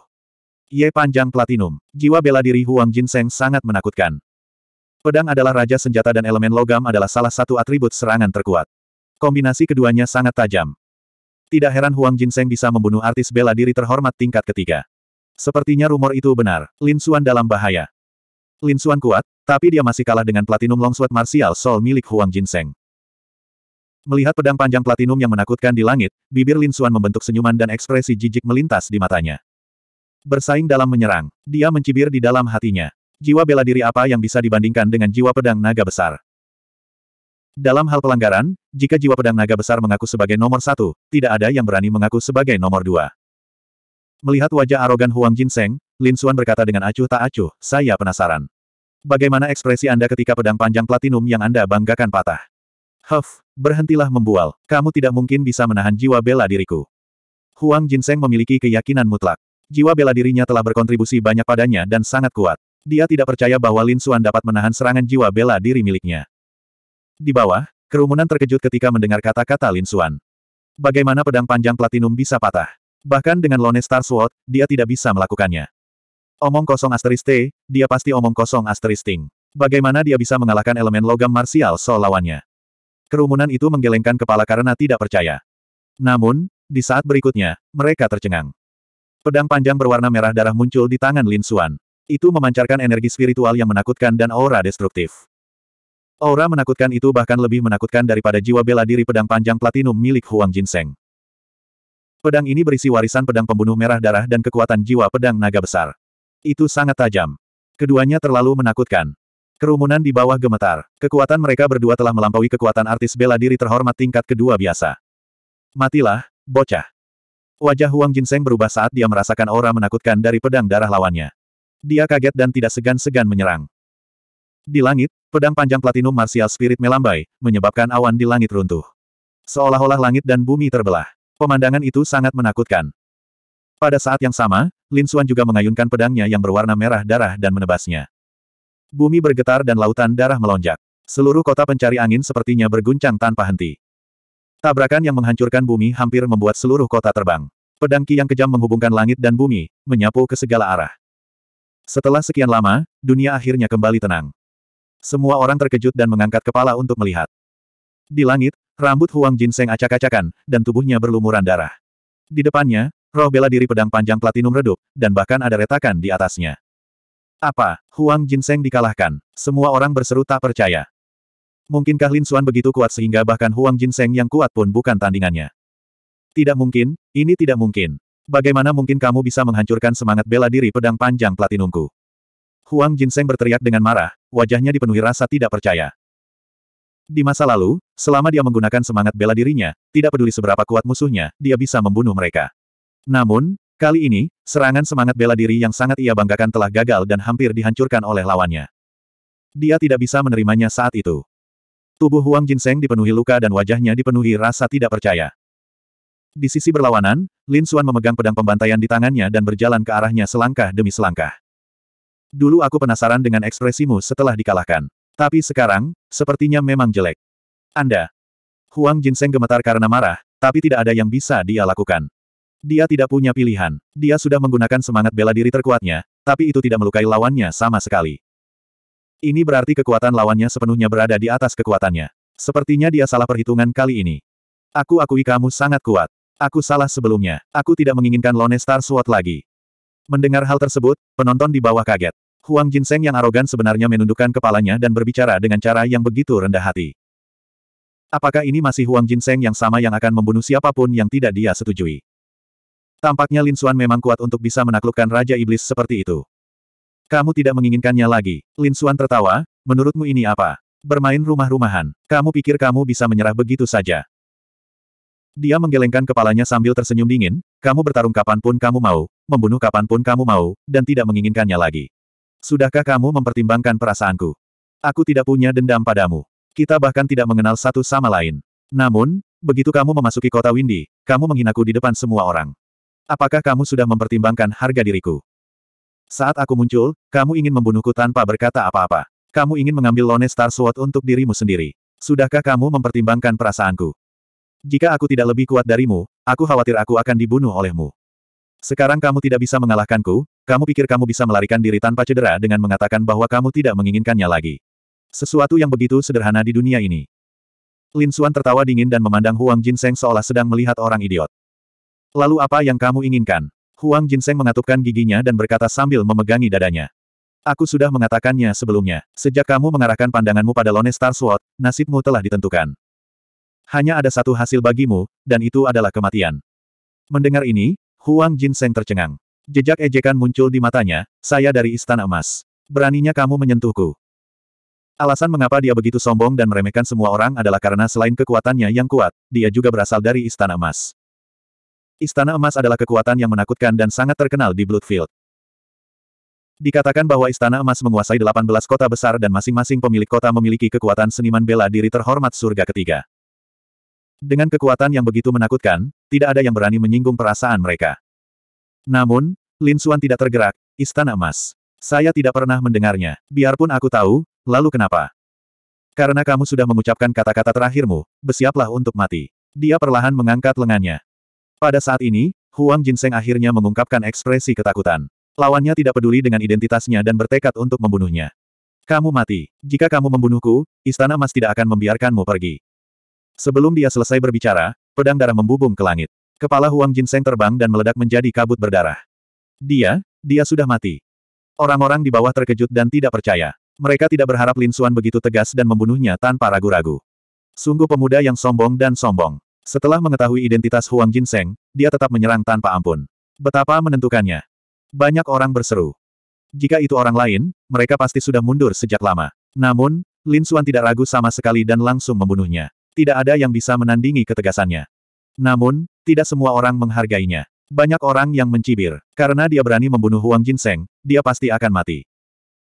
Ye Panjang Platinum. Jiwa bela diri Huang Jinseng sangat menakutkan. Pedang adalah raja senjata dan elemen logam adalah salah satu atribut serangan terkuat. Kombinasi keduanya sangat tajam. Tidak heran Huang Jinseng bisa membunuh artis bela diri terhormat tingkat ketiga. Sepertinya rumor itu benar, Lin Xuan dalam bahaya. Lin Xuan kuat, tapi dia masih kalah dengan Platinum Longsword Martial Soul milik Huang Jinseng. Melihat pedang panjang platinum yang menakutkan di langit, bibir Lin Xuan membentuk senyuman dan ekspresi jijik melintas di matanya. Bersaing dalam menyerang, dia mencibir di dalam hatinya. Jiwa bela diri apa yang bisa dibandingkan dengan jiwa pedang naga besar? Dalam hal pelanggaran, jika jiwa pedang naga besar mengaku sebagai nomor satu, tidak ada yang berani mengaku sebagai nomor dua. Melihat wajah arogan Huang Jinseng, Lin Xuan berkata dengan acuh tak acuh, saya penasaran. Bagaimana ekspresi Anda ketika pedang panjang platinum yang Anda banggakan patah? Huff, berhentilah membual, kamu tidak mungkin bisa menahan jiwa bela diriku. Huang Jinseng memiliki keyakinan mutlak. Jiwa bela dirinya telah berkontribusi banyak padanya dan sangat kuat. Dia tidak percaya bahwa Lin Xuan dapat menahan serangan jiwa bela diri miliknya. Di bawah, kerumunan terkejut ketika mendengar kata-kata Lin Xuan. Bagaimana pedang panjang platinum bisa patah? Bahkan dengan Lone Star Sword, dia tidak bisa melakukannya. Omong kosong asteris T, dia pasti omong kosong asteris Ting. Bagaimana dia bisa mengalahkan elemen logam marsial Sol lawannya? Kerumunan itu menggelengkan kepala karena tidak percaya. Namun, di saat berikutnya, mereka tercengang. Pedang panjang berwarna merah darah muncul di tangan Lin Xuan. Itu memancarkan energi spiritual yang menakutkan dan aura destruktif. Aura menakutkan itu bahkan lebih menakutkan daripada jiwa bela diri pedang panjang platinum milik Huang Jinseng. Pedang ini berisi warisan pedang pembunuh merah darah dan kekuatan jiwa pedang naga besar. Itu sangat tajam. Keduanya terlalu menakutkan. Kerumunan di bawah gemetar. Kekuatan mereka berdua telah melampaui kekuatan artis bela diri terhormat tingkat kedua biasa. Matilah, bocah. Wajah Huang Jinseng berubah saat dia merasakan aura menakutkan dari pedang darah lawannya. Dia kaget dan tidak segan-segan menyerang. Di langit, pedang panjang platinum martial spirit melambai, menyebabkan awan di langit runtuh. Seolah-olah langit dan bumi terbelah. Pemandangan itu sangat menakutkan. Pada saat yang sama, Lin Xuan juga mengayunkan pedangnya yang berwarna merah darah dan menebasnya. Bumi bergetar dan lautan darah melonjak. Seluruh kota pencari angin sepertinya berguncang tanpa henti. Tabrakan yang menghancurkan bumi hampir membuat seluruh kota terbang. Pedang Ki yang kejam menghubungkan langit dan bumi, menyapu ke segala arah. Setelah sekian lama, dunia akhirnya kembali tenang. Semua orang terkejut dan mengangkat kepala untuk melihat. Di langit, Rambut Huang Jinseng acak-acakan, dan tubuhnya berlumuran darah. Di depannya, roh bela diri pedang panjang platinum redup, dan bahkan ada retakan di atasnya. Apa, Huang Jinseng dikalahkan? Semua orang berseru tak percaya. Mungkinkah Lin Xuan begitu kuat sehingga bahkan Huang Jinseng yang kuat pun bukan tandingannya? Tidak mungkin, ini tidak mungkin. Bagaimana mungkin kamu bisa menghancurkan semangat bela diri pedang panjang platinumku? Huang Jinseng berteriak dengan marah, wajahnya dipenuhi rasa tidak percaya. Di masa lalu, selama dia menggunakan semangat bela dirinya, tidak peduli seberapa kuat musuhnya, dia bisa membunuh mereka. Namun, kali ini, serangan semangat bela diri yang sangat ia banggakan telah gagal dan hampir dihancurkan oleh lawannya. Dia tidak bisa menerimanya saat itu. Tubuh Huang Jinseng dipenuhi luka dan wajahnya dipenuhi rasa tidak percaya. Di sisi berlawanan, Lin Xuan memegang pedang pembantaian di tangannya dan berjalan ke arahnya selangkah demi selangkah. Dulu aku penasaran dengan ekspresimu setelah dikalahkan. Tapi sekarang, sepertinya memang jelek. Anda. Huang Jinseng gemetar karena marah, tapi tidak ada yang bisa dia lakukan. Dia tidak punya pilihan. Dia sudah menggunakan semangat bela diri terkuatnya, tapi itu tidak melukai lawannya sama sekali. Ini berarti kekuatan lawannya sepenuhnya berada di atas kekuatannya. Sepertinya dia salah perhitungan kali ini. Aku akui kamu sangat kuat. Aku salah sebelumnya. Aku tidak menginginkan Lone Star Sword lagi. Mendengar hal tersebut, penonton di bawah kaget. Huang Jinseng yang arogan sebenarnya menundukkan kepalanya dan berbicara dengan cara yang begitu rendah hati. Apakah ini masih Huang Jinseng yang sama yang akan membunuh siapapun yang tidak dia setujui? Tampaknya Lin Xuan memang kuat untuk bisa menaklukkan Raja Iblis seperti itu. Kamu tidak menginginkannya lagi. Lin Xuan tertawa, menurutmu ini apa? Bermain rumah-rumahan. Kamu pikir kamu bisa menyerah begitu saja? Dia menggelengkan kepalanya sambil tersenyum dingin, kamu bertarung kapanpun kamu mau, membunuh kapanpun kamu mau, dan tidak menginginkannya lagi. Sudahkah kamu mempertimbangkan perasaanku? Aku tidak punya dendam padamu. Kita bahkan tidak mengenal satu sama lain. Namun, begitu kamu memasuki kota Windy, kamu menghinaku di depan semua orang. Apakah kamu sudah mempertimbangkan harga diriku? Saat aku muncul, kamu ingin membunuhku tanpa berkata apa-apa. Kamu ingin mengambil Lone Star Sword untuk dirimu sendiri. Sudahkah kamu mempertimbangkan perasaanku? Jika aku tidak lebih kuat darimu, aku khawatir aku akan dibunuh olehmu. Sekarang kamu tidak bisa mengalahkanku, kamu pikir kamu bisa melarikan diri tanpa cedera dengan mengatakan bahwa kamu tidak menginginkannya lagi. Sesuatu yang begitu sederhana di dunia ini. Lin Xuan tertawa dingin dan memandang Huang Jinseng seolah sedang melihat orang idiot. Lalu apa yang kamu inginkan? Huang Jinseng mengatupkan giginya dan berkata sambil memegangi dadanya. Aku sudah mengatakannya sebelumnya. Sejak kamu mengarahkan pandanganmu pada Lone Star Sword, nasibmu telah ditentukan. Hanya ada satu hasil bagimu, dan itu adalah kematian. Mendengar ini, Huang Jinseng tercengang. Jejak ejekan muncul di matanya, saya dari Istana Emas. Beraninya kamu menyentuhku. Alasan mengapa dia begitu sombong dan meremehkan semua orang adalah karena selain kekuatannya yang kuat, dia juga berasal dari Istana Emas. Istana Emas adalah kekuatan yang menakutkan dan sangat terkenal di Bloodfield. Dikatakan bahwa Istana Emas menguasai 18 kota besar dan masing-masing pemilik kota memiliki kekuatan seniman bela diri terhormat surga ketiga. Dengan kekuatan yang begitu menakutkan, tidak ada yang berani menyinggung perasaan mereka. Namun, Lin Xuan tidak tergerak, istana emas. Saya tidak pernah mendengarnya, biarpun aku tahu, lalu kenapa? Karena kamu sudah mengucapkan kata-kata terakhirmu, bersiaplah untuk mati. Dia perlahan mengangkat lengannya. Pada saat ini, Huang Jinseng akhirnya mengungkapkan ekspresi ketakutan. Lawannya tidak peduli dengan identitasnya dan bertekad untuk membunuhnya. Kamu mati. Jika kamu membunuhku, istana emas tidak akan membiarkanmu pergi. Sebelum dia selesai berbicara, pedang darah membubung ke langit. Kepala Huang Jinseng terbang dan meledak menjadi kabut berdarah. Dia, dia sudah mati. Orang-orang di bawah terkejut dan tidak percaya. Mereka tidak berharap Lin Suan begitu tegas dan membunuhnya tanpa ragu-ragu. Sungguh pemuda yang sombong dan sombong. Setelah mengetahui identitas Huang Jinseng, dia tetap menyerang tanpa ampun. Betapa menentukannya. Banyak orang berseru. Jika itu orang lain, mereka pasti sudah mundur sejak lama. Namun, Lin Suan tidak ragu sama sekali dan langsung membunuhnya. Tidak ada yang bisa menandingi ketegasannya. Namun, tidak semua orang menghargainya. Banyak orang yang mencibir. Karena dia berani membunuh Huang Jinseng, dia pasti akan mati.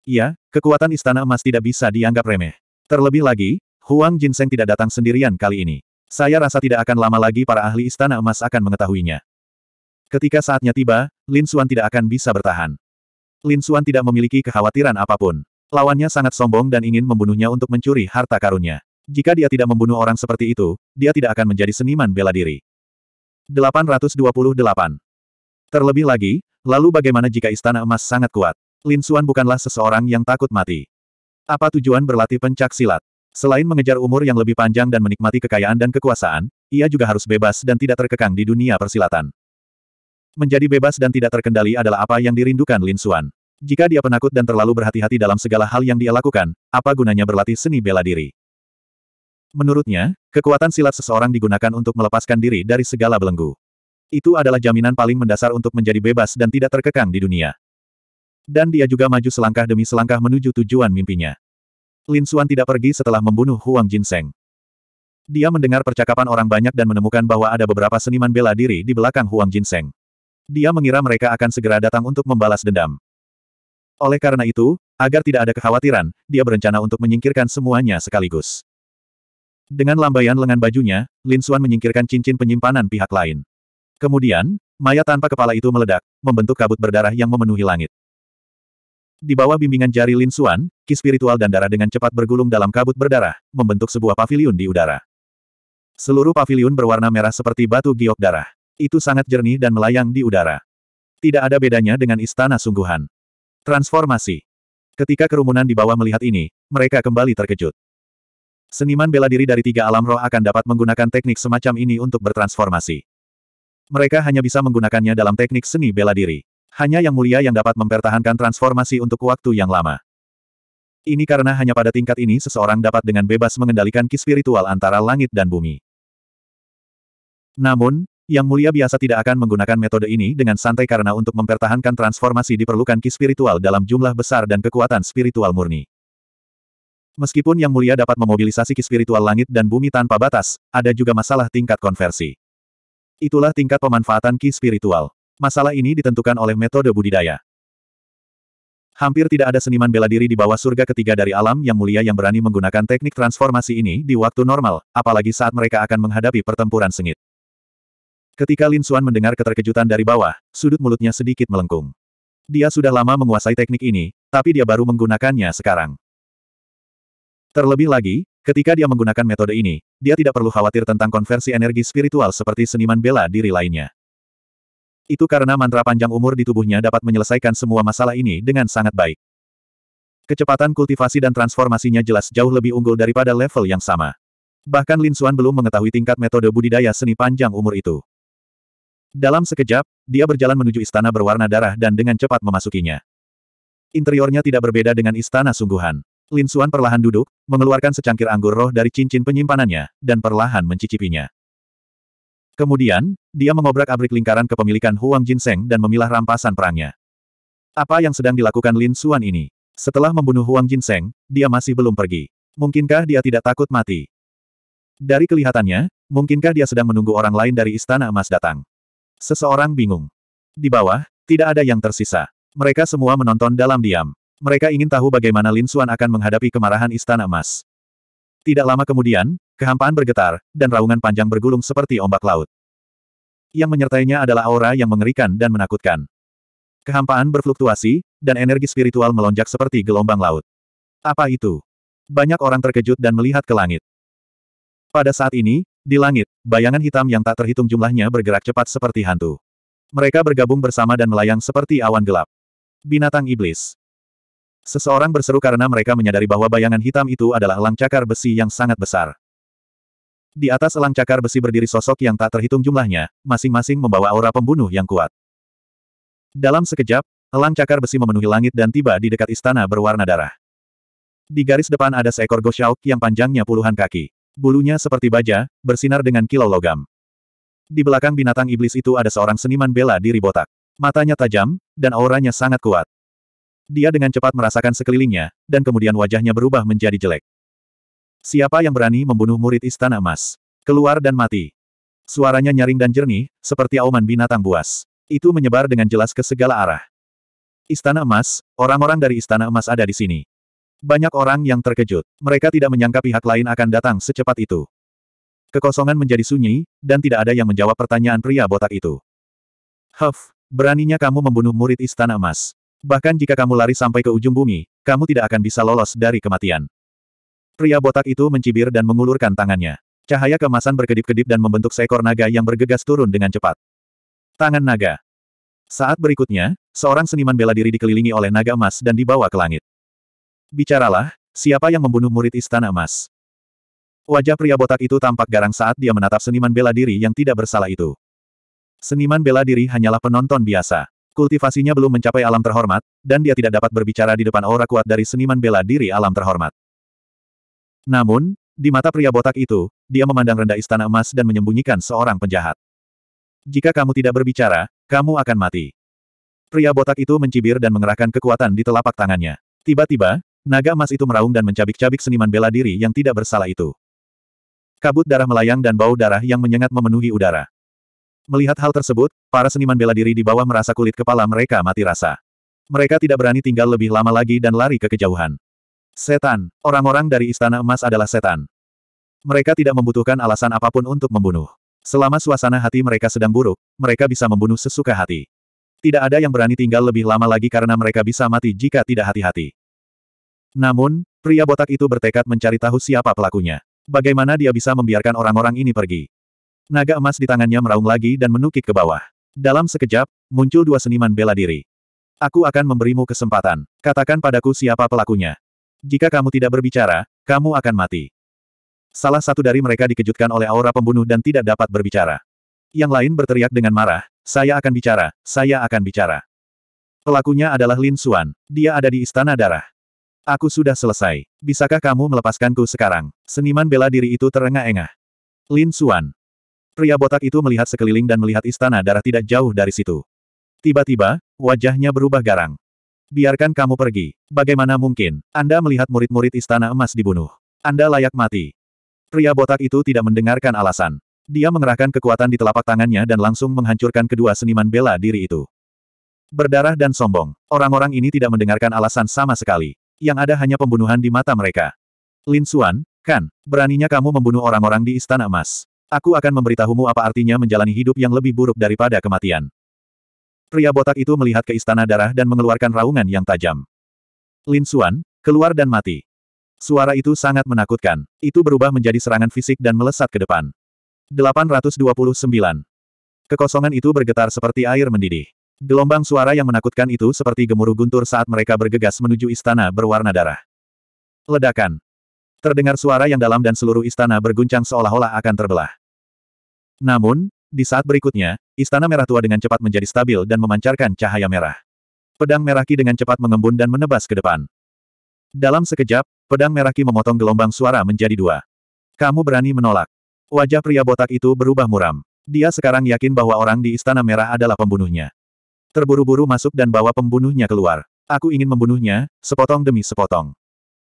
Iya, kekuatan Istana Emas tidak bisa dianggap remeh. Terlebih lagi, Huang Jinseng tidak datang sendirian kali ini. Saya rasa tidak akan lama lagi para ahli Istana Emas akan mengetahuinya. Ketika saatnya tiba, Lin Xuan tidak akan bisa bertahan. Lin Xuan tidak memiliki kekhawatiran apapun. Lawannya sangat sombong dan ingin membunuhnya untuk mencuri harta karunnya. Jika dia tidak membunuh orang seperti itu, dia tidak akan menjadi seniman bela diri. 828. Terlebih lagi, lalu bagaimana jika istana emas sangat kuat? Lin Xuan bukanlah seseorang yang takut mati. Apa tujuan berlatih pencak silat? Selain mengejar umur yang lebih panjang dan menikmati kekayaan dan kekuasaan, ia juga harus bebas dan tidak terkekang di dunia persilatan. Menjadi bebas dan tidak terkendali adalah apa yang dirindukan Lin Xuan. Jika dia penakut dan terlalu berhati-hati dalam segala hal yang dia lakukan, apa gunanya berlatih seni bela diri? Menurutnya, kekuatan silat seseorang digunakan untuk melepaskan diri dari segala belenggu. Itu adalah jaminan paling mendasar untuk menjadi bebas dan tidak terkekang di dunia. Dan dia juga maju selangkah demi selangkah menuju tujuan mimpinya. Lin Xuan tidak pergi setelah membunuh Huang Jinseng. Dia mendengar percakapan orang banyak dan menemukan bahwa ada beberapa seniman bela diri di belakang Huang Jinseng. Dia mengira mereka akan segera datang untuk membalas dendam. Oleh karena itu, agar tidak ada kekhawatiran, dia berencana untuk menyingkirkan semuanya sekaligus. Dengan lambaian lengan bajunya, Lin Suan menyingkirkan cincin penyimpanan pihak lain. Kemudian, mayat tanpa kepala itu meledak, membentuk kabut berdarah yang memenuhi langit. Di bawah bimbingan jari Lin Suan, ki spiritual dan darah dengan cepat bergulung dalam kabut berdarah, membentuk sebuah pavilion di udara. Seluruh pavilion berwarna merah seperti batu giok darah. Itu sangat jernih dan melayang di udara. Tidak ada bedanya dengan istana sungguhan. Transformasi. Ketika kerumunan di bawah melihat ini, mereka kembali terkejut. Seniman bela diri dari tiga alam roh akan dapat menggunakan teknik semacam ini untuk bertransformasi. Mereka hanya bisa menggunakannya dalam teknik seni bela diri. Hanya yang mulia yang dapat mempertahankan transformasi untuk waktu yang lama. Ini karena hanya pada tingkat ini seseorang dapat dengan bebas mengendalikan ki spiritual antara langit dan bumi. Namun, yang mulia biasa tidak akan menggunakan metode ini dengan santai karena untuk mempertahankan transformasi diperlukan ki spiritual dalam jumlah besar dan kekuatan spiritual murni. Meskipun Yang Mulia dapat memobilisasi ki spiritual langit dan bumi tanpa batas, ada juga masalah tingkat konversi. Itulah tingkat pemanfaatan ki spiritual. Masalah ini ditentukan oleh metode budidaya. Hampir tidak ada seniman bela diri di bawah surga ketiga dari alam yang mulia yang berani menggunakan teknik transformasi ini di waktu normal, apalagi saat mereka akan menghadapi pertempuran sengit. Ketika Lin Xuan mendengar keterkejutan dari bawah, sudut mulutnya sedikit melengkung. Dia sudah lama menguasai teknik ini, tapi dia baru menggunakannya sekarang. Terlebih lagi, ketika dia menggunakan metode ini, dia tidak perlu khawatir tentang konversi energi spiritual seperti seniman bela diri lainnya. Itu karena mantra panjang umur di tubuhnya dapat menyelesaikan semua masalah ini dengan sangat baik. Kecepatan kultivasi dan transformasinya jelas jauh lebih unggul daripada level yang sama. Bahkan Lin Xuan belum mengetahui tingkat metode budidaya seni panjang umur itu. Dalam sekejap, dia berjalan menuju istana berwarna darah dan dengan cepat memasukinya. Interiornya tidak berbeda dengan istana sungguhan. Lin Suan perlahan duduk, mengeluarkan secangkir anggur roh dari cincin penyimpanannya, dan perlahan mencicipinya. Kemudian, dia mengobrak-abrik lingkaran kepemilikan Huang Jinseng dan memilah rampasan perangnya. Apa yang sedang dilakukan Lin Suan ini? Setelah membunuh Huang Jinseng, dia masih belum pergi. Mungkinkah dia tidak takut mati? Dari kelihatannya, mungkinkah dia sedang menunggu orang lain dari Istana Emas datang? Seseorang bingung. Di bawah, tidak ada yang tersisa. Mereka semua menonton dalam diam mereka ingin tahu bagaimana Lin Xuan akan menghadapi kemarahan Istana Emas. Tidak lama kemudian, kehampaan bergetar, dan raungan panjang bergulung seperti ombak laut. Yang menyertainya adalah aura yang mengerikan dan menakutkan. Kehampaan berfluktuasi, dan energi spiritual melonjak seperti gelombang laut. Apa itu? Banyak orang terkejut dan melihat ke langit. Pada saat ini, di langit, bayangan hitam yang tak terhitung jumlahnya bergerak cepat seperti hantu. Mereka bergabung bersama dan melayang seperti awan gelap. Binatang iblis. Seseorang berseru karena mereka menyadari bahwa bayangan hitam itu adalah elang cakar besi yang sangat besar. Di atas elang cakar besi berdiri sosok yang tak terhitung jumlahnya, masing-masing membawa aura pembunuh yang kuat. Dalam sekejap, elang cakar besi memenuhi langit dan tiba di dekat istana berwarna darah. Di garis depan ada seekor gosyauk yang panjangnya puluhan kaki. Bulunya seperti baja, bersinar dengan kilau logam. Di belakang binatang iblis itu ada seorang seniman bela diri botak. Matanya tajam, dan auranya sangat kuat. Dia dengan cepat merasakan sekelilingnya, dan kemudian wajahnya berubah menjadi jelek. Siapa yang berani membunuh murid istana emas? Keluar dan mati. Suaranya nyaring dan jernih, seperti auman binatang buas. Itu menyebar dengan jelas ke segala arah. Istana emas, orang-orang dari istana emas ada di sini. Banyak orang yang terkejut. Mereka tidak menyangka pihak lain akan datang secepat itu. Kekosongan menjadi sunyi, dan tidak ada yang menjawab pertanyaan pria botak itu. Huff, beraninya kamu membunuh murid istana emas. Bahkan jika kamu lari sampai ke ujung bumi, kamu tidak akan bisa lolos dari kematian. Pria botak itu mencibir dan mengulurkan tangannya. Cahaya kemasan berkedip-kedip dan membentuk seekor naga yang bergegas turun dengan cepat. Tangan naga. Saat berikutnya, seorang seniman bela diri dikelilingi oleh naga emas dan dibawa ke langit. Bicaralah, siapa yang membunuh murid istana emas? Wajah pria botak itu tampak garang saat dia menatap seniman bela diri yang tidak bersalah itu. Seniman bela diri hanyalah penonton biasa. Kultivasinya belum mencapai alam terhormat, dan dia tidak dapat berbicara di depan aura kuat dari seniman bela diri alam terhormat. Namun, di mata pria botak itu, dia memandang rendah istana emas dan menyembunyikan seorang penjahat. Jika kamu tidak berbicara, kamu akan mati. Pria botak itu mencibir dan mengerahkan kekuatan di telapak tangannya. Tiba-tiba, naga emas itu meraung dan mencabik-cabik seniman bela diri yang tidak bersalah itu. Kabut darah melayang dan bau darah yang menyengat memenuhi udara. Melihat hal tersebut, para seniman bela diri di bawah merasa kulit kepala mereka mati rasa. Mereka tidak berani tinggal lebih lama lagi dan lari ke kejauhan. Setan, orang-orang dari Istana Emas adalah setan. Mereka tidak membutuhkan alasan apapun untuk membunuh. Selama suasana hati mereka sedang buruk, mereka bisa membunuh sesuka hati. Tidak ada yang berani tinggal lebih lama lagi karena mereka bisa mati jika tidak hati-hati. Namun, pria botak itu bertekad mencari tahu siapa pelakunya. Bagaimana dia bisa membiarkan orang-orang ini pergi? Naga emas di tangannya meraung lagi dan menukik ke bawah. Dalam sekejap, muncul dua seniman bela diri. Aku akan memberimu kesempatan. Katakan padaku siapa pelakunya. Jika kamu tidak berbicara, kamu akan mati. Salah satu dari mereka dikejutkan oleh aura pembunuh dan tidak dapat berbicara. Yang lain berteriak dengan marah, saya akan bicara, saya akan bicara. Pelakunya adalah Lin Xuan. Dia ada di Istana Darah. Aku sudah selesai. Bisakah kamu melepaskanku sekarang? Seniman bela diri itu terengah-engah. Lin Xuan, Pria botak itu melihat sekeliling dan melihat istana darah tidak jauh dari situ. Tiba-tiba, wajahnya berubah garang. Biarkan kamu pergi. Bagaimana mungkin, Anda melihat murid-murid istana emas dibunuh. Anda layak mati. Pria botak itu tidak mendengarkan alasan. Dia mengerahkan kekuatan di telapak tangannya dan langsung menghancurkan kedua seniman bela diri itu. Berdarah dan sombong, orang-orang ini tidak mendengarkan alasan sama sekali. Yang ada hanya pembunuhan di mata mereka. Lin Xuan, kan, beraninya kamu membunuh orang-orang di Istana Emas. Aku akan memberitahumu apa artinya menjalani hidup yang lebih buruk daripada kematian. Pria botak itu melihat ke istana darah dan mengeluarkan raungan yang tajam. Lin Xuan, keluar dan mati. Suara itu sangat menakutkan. Itu berubah menjadi serangan fisik dan melesat ke depan. 829. Kekosongan itu bergetar seperti air mendidih. Gelombang suara yang menakutkan itu seperti gemuruh guntur saat mereka bergegas menuju istana berwarna darah. Ledakan. Terdengar suara yang dalam dan seluruh istana berguncang seolah-olah akan terbelah. Namun, di saat berikutnya, Istana Merah Tua dengan cepat menjadi stabil dan memancarkan cahaya merah. Pedang Merah Ki dengan cepat mengembun dan menebas ke depan. Dalam sekejap, pedang Merah Ki memotong gelombang suara menjadi dua. Kamu berani menolak. Wajah pria botak itu berubah muram. Dia sekarang yakin bahwa orang di Istana Merah adalah pembunuhnya. Terburu-buru masuk dan bawa pembunuhnya keluar. Aku ingin membunuhnya, sepotong demi sepotong.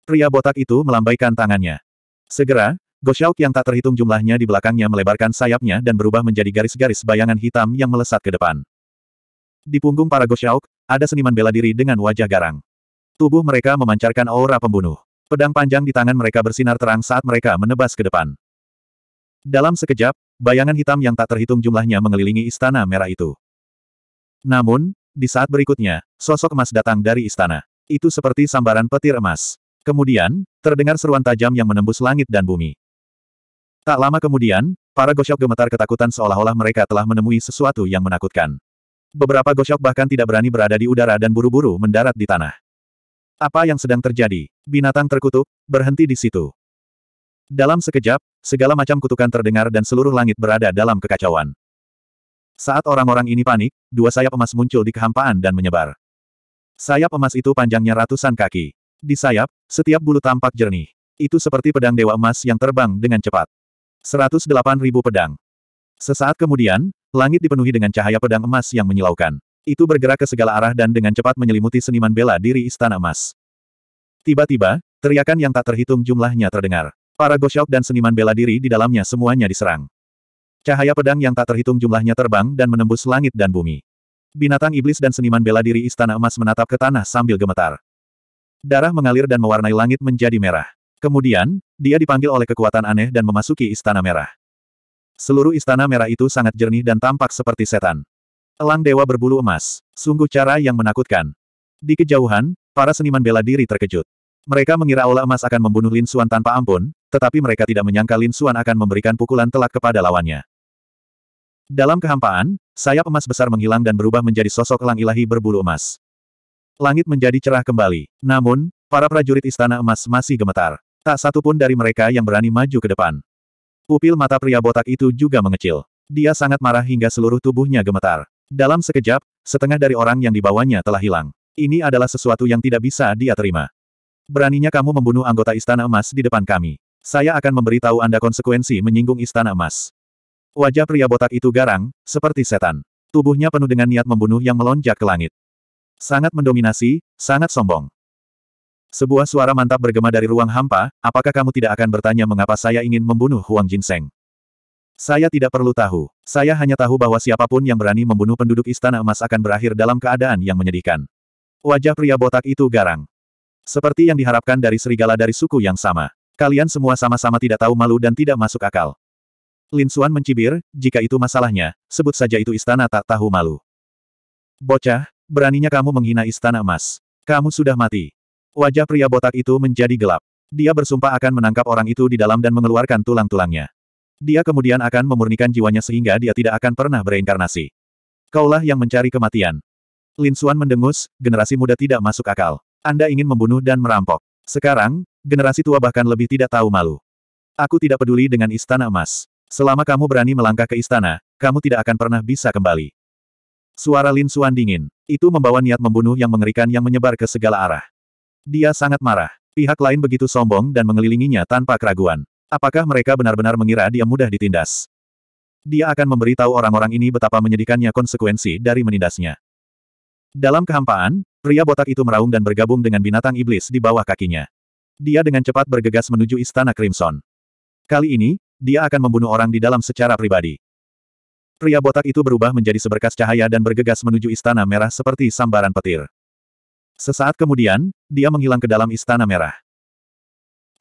Pria botak itu melambaikan tangannya. Segera, Goshauk yang tak terhitung jumlahnya di belakangnya melebarkan sayapnya dan berubah menjadi garis-garis bayangan hitam yang melesat ke depan. Di punggung para Goshauk, ada seniman bela diri dengan wajah garang. Tubuh mereka memancarkan aura pembunuh. Pedang panjang di tangan mereka bersinar terang saat mereka menebas ke depan. Dalam sekejap, bayangan hitam yang tak terhitung jumlahnya mengelilingi istana merah itu. Namun, di saat berikutnya, sosok emas datang dari istana. Itu seperti sambaran petir emas. Kemudian, terdengar seruan tajam yang menembus langit dan bumi. Tak lama kemudian, para gosyok gemetar ketakutan seolah-olah mereka telah menemui sesuatu yang menakutkan. Beberapa gosyok bahkan tidak berani berada di udara dan buru-buru mendarat di tanah. Apa yang sedang terjadi? Binatang terkutuk, berhenti di situ. Dalam sekejap, segala macam kutukan terdengar dan seluruh langit berada dalam kekacauan. Saat orang-orang ini panik, dua sayap emas muncul di kehampaan dan menyebar. Sayap emas itu panjangnya ratusan kaki. Di sayap, setiap bulu tampak jernih. Itu seperti pedang dewa emas yang terbang dengan cepat. 108.000 pedang. Sesaat kemudian, langit dipenuhi dengan cahaya pedang emas yang menyilaukan. Itu bergerak ke segala arah dan dengan cepat menyelimuti seniman bela diri istana emas. Tiba-tiba, teriakan yang tak terhitung jumlahnya terdengar. Para gosyok dan seniman bela diri di dalamnya semuanya diserang. Cahaya pedang yang tak terhitung jumlahnya terbang dan menembus langit dan bumi. Binatang iblis dan seniman bela diri istana emas menatap ke tanah sambil gemetar. Darah mengalir dan mewarnai langit menjadi merah. Kemudian, dia dipanggil oleh kekuatan aneh dan memasuki Istana Merah. Seluruh Istana Merah itu sangat jernih dan tampak seperti setan. Elang dewa berbulu emas, sungguh cara yang menakutkan. Di kejauhan, para seniman bela diri terkejut. Mereka mengira aula emas akan membunuh Lin Xuan tanpa ampun, tetapi mereka tidak menyangka Lin Xuan akan memberikan pukulan telak kepada lawannya. Dalam kehampaan, sayap emas besar menghilang dan berubah menjadi sosok elang ilahi berbulu emas. Langit menjadi cerah kembali. Namun, para prajurit istana emas masih gemetar. Tak satu pun dari mereka yang berani maju ke depan. Pupil mata pria botak itu juga mengecil. Dia sangat marah hingga seluruh tubuhnya gemetar. Dalam sekejap, setengah dari orang yang dibawanya telah hilang. Ini adalah sesuatu yang tidak bisa dia terima. Beraninya kamu membunuh anggota Istana Emas di depan kami. Saya akan memberitahu Anda konsekuensi menyinggung Istana Emas. Wajah pria botak itu garang, seperti setan. Tubuhnya penuh dengan niat membunuh yang melonjak ke langit. Sangat mendominasi, sangat sombong. Sebuah suara mantap bergema dari ruang hampa, apakah kamu tidak akan bertanya mengapa saya ingin membunuh Huang Jinseng? Saya tidak perlu tahu. Saya hanya tahu bahwa siapapun yang berani membunuh penduduk Istana Emas akan berakhir dalam keadaan yang menyedihkan. Wajah pria botak itu garang. Seperti yang diharapkan dari serigala dari suku yang sama. Kalian semua sama-sama tidak tahu malu dan tidak masuk akal. Lin Xuan mencibir, jika itu masalahnya, sebut saja itu istana tak tahu malu. Bocah, beraninya kamu menghina istana emas. Kamu sudah mati. Wajah pria botak itu menjadi gelap. Dia bersumpah akan menangkap orang itu di dalam dan mengeluarkan tulang-tulangnya. Dia kemudian akan memurnikan jiwanya sehingga dia tidak akan pernah bereinkarnasi. Kaulah yang mencari kematian. Lin Xuan mendengus, generasi muda tidak masuk akal. Anda ingin membunuh dan merampok. Sekarang, generasi tua bahkan lebih tidak tahu malu. Aku tidak peduli dengan istana emas. Selama kamu berani melangkah ke istana, kamu tidak akan pernah bisa kembali. Suara Lin Xuan dingin. Itu membawa niat membunuh yang mengerikan yang menyebar ke segala arah. Dia sangat marah. Pihak lain begitu sombong dan mengelilinginya tanpa keraguan. Apakah mereka benar-benar mengira dia mudah ditindas? Dia akan memberitahu orang-orang ini betapa menyedihkannya konsekuensi dari menindasnya. Dalam kehampaan, pria botak itu meraung dan bergabung dengan binatang iblis di bawah kakinya. Dia dengan cepat bergegas menuju istana Crimson. Kali ini, dia akan membunuh orang di dalam secara pribadi. Pria botak itu berubah menjadi seberkas cahaya dan bergegas menuju istana merah seperti sambaran petir. Sesaat kemudian, dia menghilang ke dalam istana merah.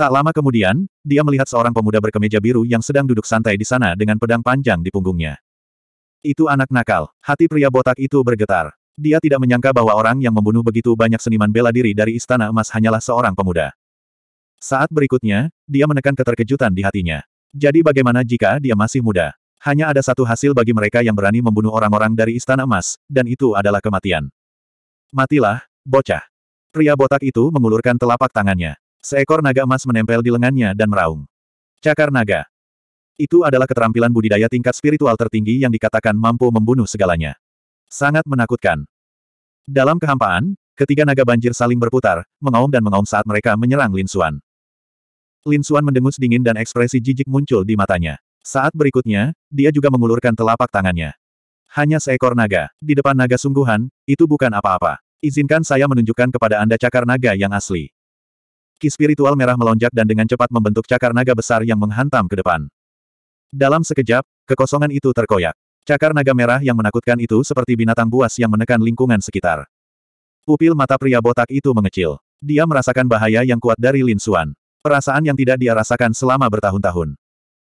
Tak lama kemudian, dia melihat seorang pemuda berkemeja biru yang sedang duduk santai di sana dengan pedang panjang di punggungnya. Itu anak nakal. Hati pria botak itu bergetar. Dia tidak menyangka bahwa orang yang membunuh begitu banyak seniman bela diri dari Istana Emas hanyalah seorang pemuda. Saat berikutnya, dia menekan keterkejutan di hatinya. Jadi bagaimana jika dia masih muda? Hanya ada satu hasil bagi mereka yang berani membunuh orang-orang dari Istana Emas, dan itu adalah kematian. Matilah, Bocah. Pria botak itu mengulurkan telapak tangannya. Seekor naga emas menempel di lengannya dan meraung. Cakar naga. Itu adalah keterampilan budidaya tingkat spiritual tertinggi yang dikatakan mampu membunuh segalanya. Sangat menakutkan. Dalam kehampaan, ketiga naga banjir saling berputar, mengaum dan mengaum saat mereka menyerang Lin Xuan. Lin Xuan mendengus dingin dan ekspresi jijik muncul di matanya. Saat berikutnya, dia juga mengulurkan telapak tangannya. Hanya seekor naga, di depan naga sungguhan, itu bukan apa-apa. Izinkan saya menunjukkan kepada Anda cakar naga yang asli. Ki spiritual merah melonjak dan dengan cepat membentuk cakar naga besar yang menghantam ke depan. Dalam sekejap, kekosongan itu terkoyak. Cakar naga merah yang menakutkan itu seperti binatang buas yang menekan lingkungan sekitar. Pupil mata pria botak itu mengecil. Dia merasakan bahaya yang kuat dari Lin Xuan. Perasaan yang tidak dia rasakan selama bertahun-tahun.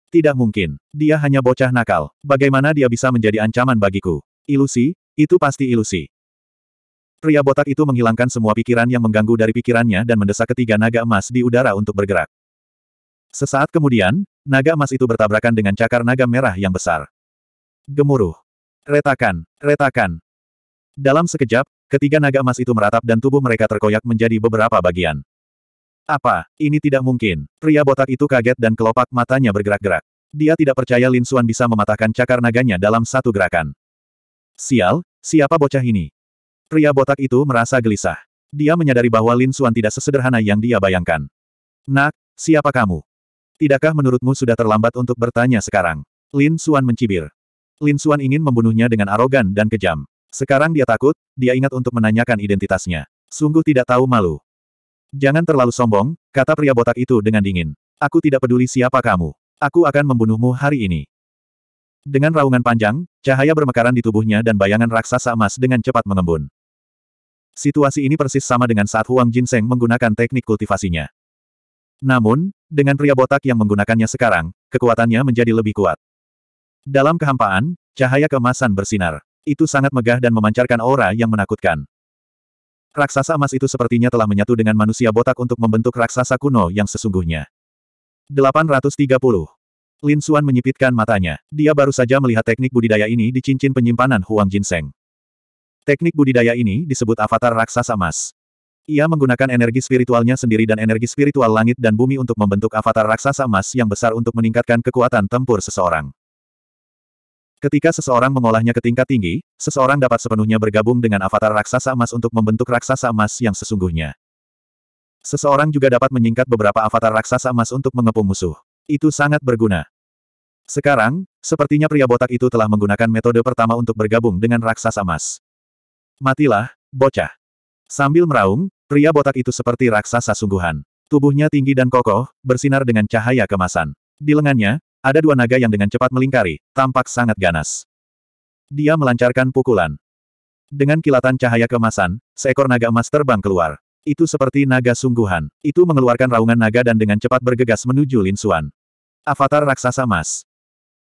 Tidak mungkin. Dia hanya bocah nakal. Bagaimana dia bisa menjadi ancaman bagiku? Ilusi? Itu pasti ilusi. Pria botak itu menghilangkan semua pikiran yang mengganggu dari pikirannya dan mendesak ketiga naga emas di udara untuk bergerak. Sesaat kemudian, naga emas itu bertabrakan dengan cakar naga merah yang besar. Gemuruh. Retakan, retakan. Dalam sekejap, ketiga naga emas itu meratap dan tubuh mereka terkoyak menjadi beberapa bagian. Apa, ini tidak mungkin. Pria botak itu kaget dan kelopak matanya bergerak-gerak. Dia tidak percaya Lin Xuan bisa mematahkan cakar naganya dalam satu gerakan. Sial, siapa bocah ini? Pria botak itu merasa gelisah. Dia menyadari bahwa Lin Suan tidak sesederhana yang dia bayangkan. Nak, siapa kamu? Tidakkah menurutmu sudah terlambat untuk bertanya sekarang? Lin Suan mencibir. Lin Suan ingin membunuhnya dengan arogan dan kejam. Sekarang dia takut, dia ingat untuk menanyakan identitasnya. Sungguh tidak tahu malu. Jangan terlalu sombong, kata pria botak itu dengan dingin. Aku tidak peduli siapa kamu. Aku akan membunuhmu hari ini. Dengan raungan panjang, cahaya bermekaran di tubuhnya dan bayangan raksasa emas dengan cepat mengembun. Situasi ini persis sama dengan saat Huang Jinseng menggunakan teknik kultivasinya. Namun, dengan pria botak yang menggunakannya sekarang, kekuatannya menjadi lebih kuat. Dalam kehampaan, cahaya kemasan bersinar. Itu sangat megah dan memancarkan aura yang menakutkan. Raksasa emas itu sepertinya telah menyatu dengan manusia botak untuk membentuk raksasa kuno yang sesungguhnya. 830 Lin Xuan menyipitkan matanya. Dia baru saja melihat teknik budidaya ini di cincin penyimpanan Huang Jinseng. Teknik budidaya ini disebut avatar raksasa emas. Ia menggunakan energi spiritualnya sendiri dan energi spiritual langit dan bumi untuk membentuk avatar raksasa emas yang besar untuk meningkatkan kekuatan tempur seseorang. Ketika seseorang mengolahnya ke tingkat tinggi, seseorang dapat sepenuhnya bergabung dengan avatar raksasa emas untuk membentuk raksasa emas yang sesungguhnya. Seseorang juga dapat menyingkat beberapa avatar raksasa emas untuk mengepung musuh. Itu sangat berguna. Sekarang, sepertinya pria botak itu telah menggunakan metode pertama untuk bergabung dengan raksasa emas. Matilah, bocah. Sambil meraung, pria botak itu seperti raksasa sungguhan. Tubuhnya tinggi dan kokoh, bersinar dengan cahaya kemasan. Di lengannya, ada dua naga yang dengan cepat melingkari, tampak sangat ganas. Dia melancarkan pukulan. Dengan kilatan cahaya kemasan, seekor naga emas terbang keluar. Itu seperti naga sungguhan. Itu mengeluarkan raungan naga dan dengan cepat bergegas menuju Lin Xuan. Avatar Raksasa Mas.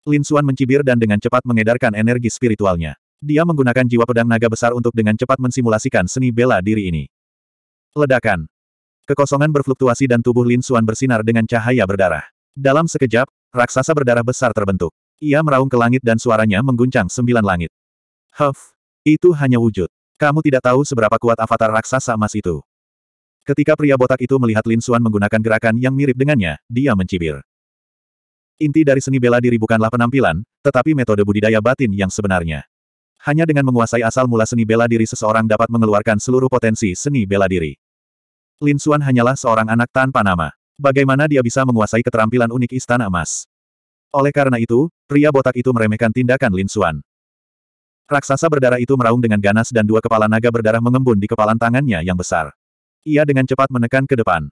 Lin Suan mencibir dan dengan cepat mengedarkan energi spiritualnya. Dia menggunakan jiwa pedang naga besar untuk dengan cepat mensimulasikan seni bela diri ini. Ledakan. Kekosongan berfluktuasi dan tubuh Lin Suan bersinar dengan cahaya berdarah. Dalam sekejap, raksasa berdarah besar terbentuk. Ia meraung ke langit dan suaranya mengguncang sembilan langit. Huff, itu hanya wujud. Kamu tidak tahu seberapa kuat avatar raksasa emas itu. Ketika pria botak itu melihat Lin Suan menggunakan gerakan yang mirip dengannya, dia mencibir. Inti dari seni bela diri bukanlah penampilan, tetapi metode budidaya batin yang sebenarnya. Hanya dengan menguasai asal mula seni bela diri seseorang dapat mengeluarkan seluruh potensi seni bela diri. Lin Xuan hanyalah seorang anak tanpa nama. Bagaimana dia bisa menguasai keterampilan unik istana emas? Oleh karena itu, pria botak itu meremehkan tindakan Lin Xuan. Raksasa berdarah itu meraung dengan ganas dan dua kepala naga berdarah mengembun di kepalan tangannya yang besar. Ia dengan cepat menekan ke depan.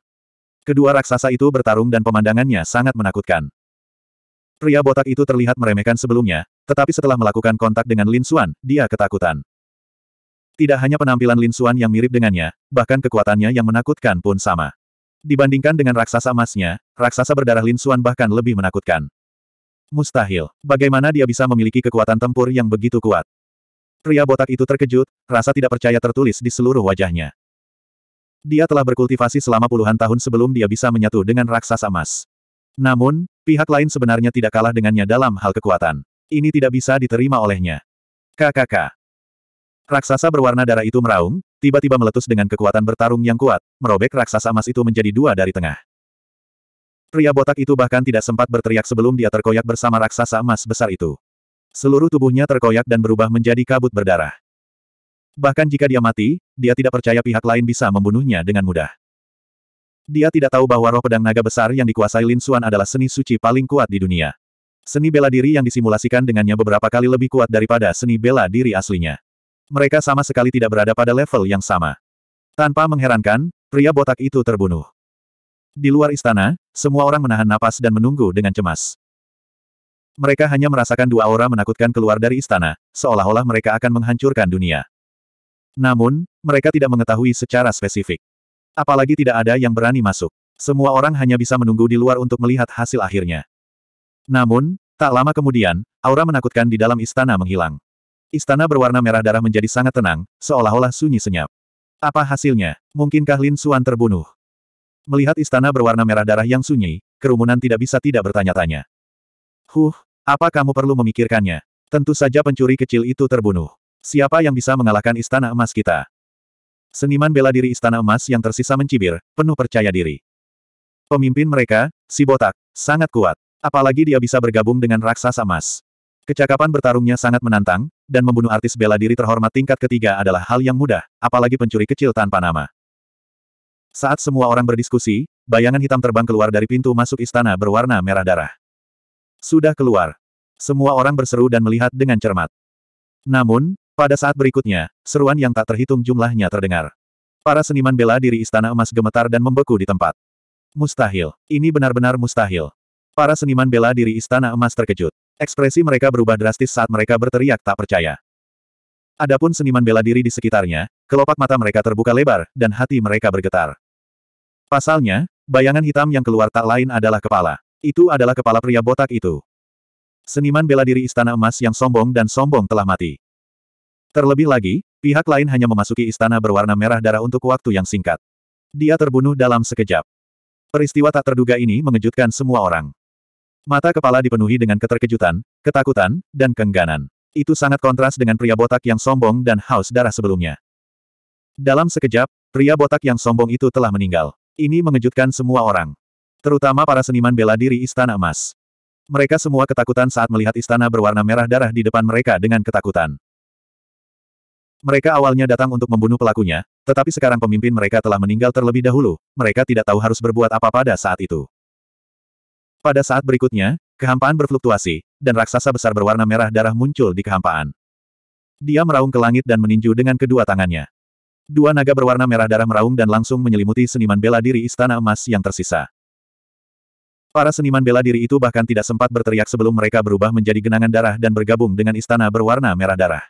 Kedua raksasa itu bertarung dan pemandangannya sangat menakutkan. Pria botak itu terlihat meremehkan sebelumnya, tetapi setelah melakukan kontak dengan Lin Xuan, dia ketakutan. Tidak hanya penampilan Lin Xuan yang mirip dengannya, bahkan kekuatannya yang menakutkan pun sama. Dibandingkan dengan raksasa emasnya, raksasa berdarah Lin Xuan bahkan lebih menakutkan. Mustahil, bagaimana dia bisa memiliki kekuatan tempur yang begitu kuat? Pria botak itu terkejut, rasa tidak percaya tertulis di seluruh wajahnya. Dia telah berkultivasi selama puluhan tahun sebelum dia bisa menyatu dengan raksasa emas. Namun, pihak lain sebenarnya tidak kalah dengannya dalam hal kekuatan. Ini tidak bisa diterima olehnya. KKK. Raksasa berwarna darah itu meraung, tiba-tiba meletus dengan kekuatan bertarung yang kuat, merobek raksasa emas itu menjadi dua dari tengah. Pria botak itu bahkan tidak sempat berteriak sebelum dia terkoyak bersama raksasa emas besar itu. Seluruh tubuhnya terkoyak dan berubah menjadi kabut berdarah. Bahkan jika dia mati, dia tidak percaya pihak lain bisa membunuhnya dengan mudah. Dia tidak tahu bahwa roh pedang naga besar yang dikuasai Lin Xuan adalah seni suci paling kuat di dunia. Seni bela diri yang disimulasikan dengannya beberapa kali lebih kuat daripada seni bela diri aslinya. Mereka sama sekali tidak berada pada level yang sama. Tanpa mengherankan, pria botak itu terbunuh. Di luar istana, semua orang menahan napas dan menunggu dengan cemas. Mereka hanya merasakan dua aura menakutkan keluar dari istana, seolah-olah mereka akan menghancurkan dunia. Namun, mereka tidak mengetahui secara spesifik. Apalagi tidak ada yang berani masuk. Semua orang hanya bisa menunggu di luar untuk melihat hasil akhirnya. Namun, tak lama kemudian, aura menakutkan di dalam istana menghilang. Istana berwarna merah darah menjadi sangat tenang, seolah-olah sunyi senyap. Apa hasilnya? Mungkinkah Lin Suan terbunuh? Melihat istana berwarna merah darah yang sunyi, kerumunan tidak bisa tidak bertanya-tanya. Huh, apa kamu perlu memikirkannya? Tentu saja pencuri kecil itu terbunuh. Siapa yang bisa mengalahkan istana emas kita? Seniman bela diri Istana Emas yang tersisa mencibir, penuh percaya diri. Pemimpin mereka, si botak, sangat kuat. Apalagi dia bisa bergabung dengan raksasa emas. Kecakapan bertarungnya sangat menantang, dan membunuh artis bela diri terhormat tingkat ketiga adalah hal yang mudah, apalagi pencuri kecil tanpa nama. Saat semua orang berdiskusi, bayangan hitam terbang keluar dari pintu masuk istana berwarna merah darah. Sudah keluar. Semua orang berseru dan melihat dengan cermat. Namun, pada saat berikutnya, seruan yang tak terhitung jumlahnya terdengar. Para seniman bela diri Istana Emas gemetar dan membeku di tempat. Mustahil. Ini benar-benar mustahil. Para seniman bela diri Istana Emas terkejut. Ekspresi mereka berubah drastis saat mereka berteriak tak percaya. Adapun seniman bela diri di sekitarnya, kelopak mata mereka terbuka lebar, dan hati mereka bergetar. Pasalnya, bayangan hitam yang keluar tak lain adalah kepala. Itu adalah kepala pria botak itu. Seniman bela diri Istana Emas yang sombong dan sombong telah mati. Terlebih lagi, pihak lain hanya memasuki istana berwarna merah darah untuk waktu yang singkat. Dia terbunuh dalam sekejap. Peristiwa tak terduga ini mengejutkan semua orang. Mata kepala dipenuhi dengan keterkejutan, ketakutan, dan kengganan. Itu sangat kontras dengan pria botak yang sombong dan haus darah sebelumnya. Dalam sekejap, pria botak yang sombong itu telah meninggal. Ini mengejutkan semua orang. Terutama para seniman bela diri Istana Emas. Mereka semua ketakutan saat melihat istana berwarna merah darah di depan mereka dengan ketakutan. Mereka awalnya datang untuk membunuh pelakunya, tetapi sekarang pemimpin mereka telah meninggal terlebih dahulu, mereka tidak tahu harus berbuat apa pada saat itu. Pada saat berikutnya, kehampaan berfluktuasi, dan raksasa besar berwarna merah darah muncul di kehampaan. Dia meraung ke langit dan meninju dengan kedua tangannya. Dua naga berwarna merah darah meraung dan langsung menyelimuti seniman bela diri istana emas yang tersisa. Para seniman bela diri itu bahkan tidak sempat berteriak sebelum mereka berubah menjadi genangan darah dan bergabung dengan istana berwarna merah darah.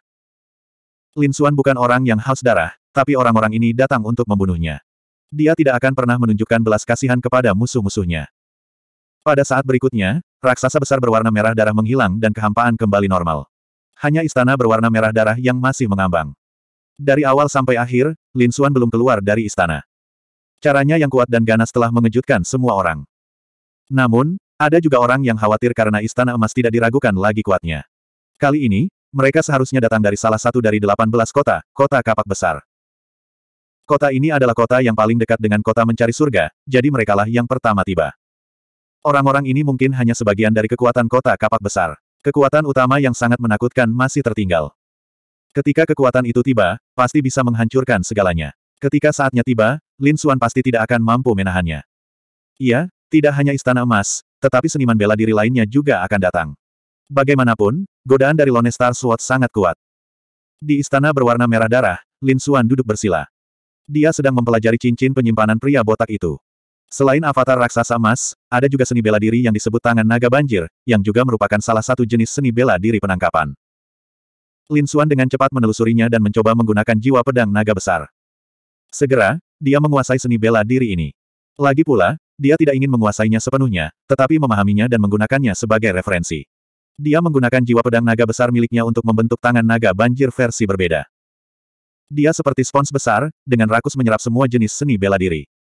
Lin Suan bukan orang yang haus darah, tapi orang-orang ini datang untuk membunuhnya. Dia tidak akan pernah menunjukkan belas kasihan kepada musuh-musuhnya. Pada saat berikutnya, raksasa besar berwarna merah darah menghilang dan kehampaan kembali normal. Hanya istana berwarna merah darah yang masih mengambang. Dari awal sampai akhir, Lin Suan belum keluar dari istana. Caranya yang kuat dan ganas telah mengejutkan semua orang. Namun, ada juga orang yang khawatir karena istana emas tidak diragukan lagi kuatnya. Kali ini, mereka seharusnya datang dari salah satu dari 18 kota, kota kapak besar. Kota ini adalah kota yang paling dekat dengan kota mencari surga, jadi merekalah yang pertama tiba. Orang-orang ini mungkin hanya sebagian dari kekuatan kota kapak besar. Kekuatan utama yang sangat menakutkan masih tertinggal. Ketika kekuatan itu tiba, pasti bisa menghancurkan segalanya. Ketika saatnya tiba, Lin Xuan pasti tidak akan mampu menahannya. Iya, tidak hanya istana emas, tetapi seniman bela diri lainnya juga akan datang. Bagaimanapun, godaan dari Lone Star Sword sangat kuat. Di istana berwarna merah darah, Lin Suan duduk bersila. Dia sedang mempelajari cincin penyimpanan pria botak itu. Selain avatar raksasa emas, ada juga seni bela diri yang disebut tangan naga banjir, yang juga merupakan salah satu jenis seni bela diri penangkapan. Lin Suan dengan cepat menelusurinya dan mencoba menggunakan jiwa pedang naga besar. Segera, dia menguasai seni bela diri ini. Lagi pula, dia tidak ingin menguasainya sepenuhnya, tetapi memahaminya dan menggunakannya sebagai referensi. Dia menggunakan jiwa pedang naga besar miliknya untuk membentuk tangan naga banjir versi berbeda. Dia seperti spons besar, dengan rakus menyerap semua jenis seni bela diri.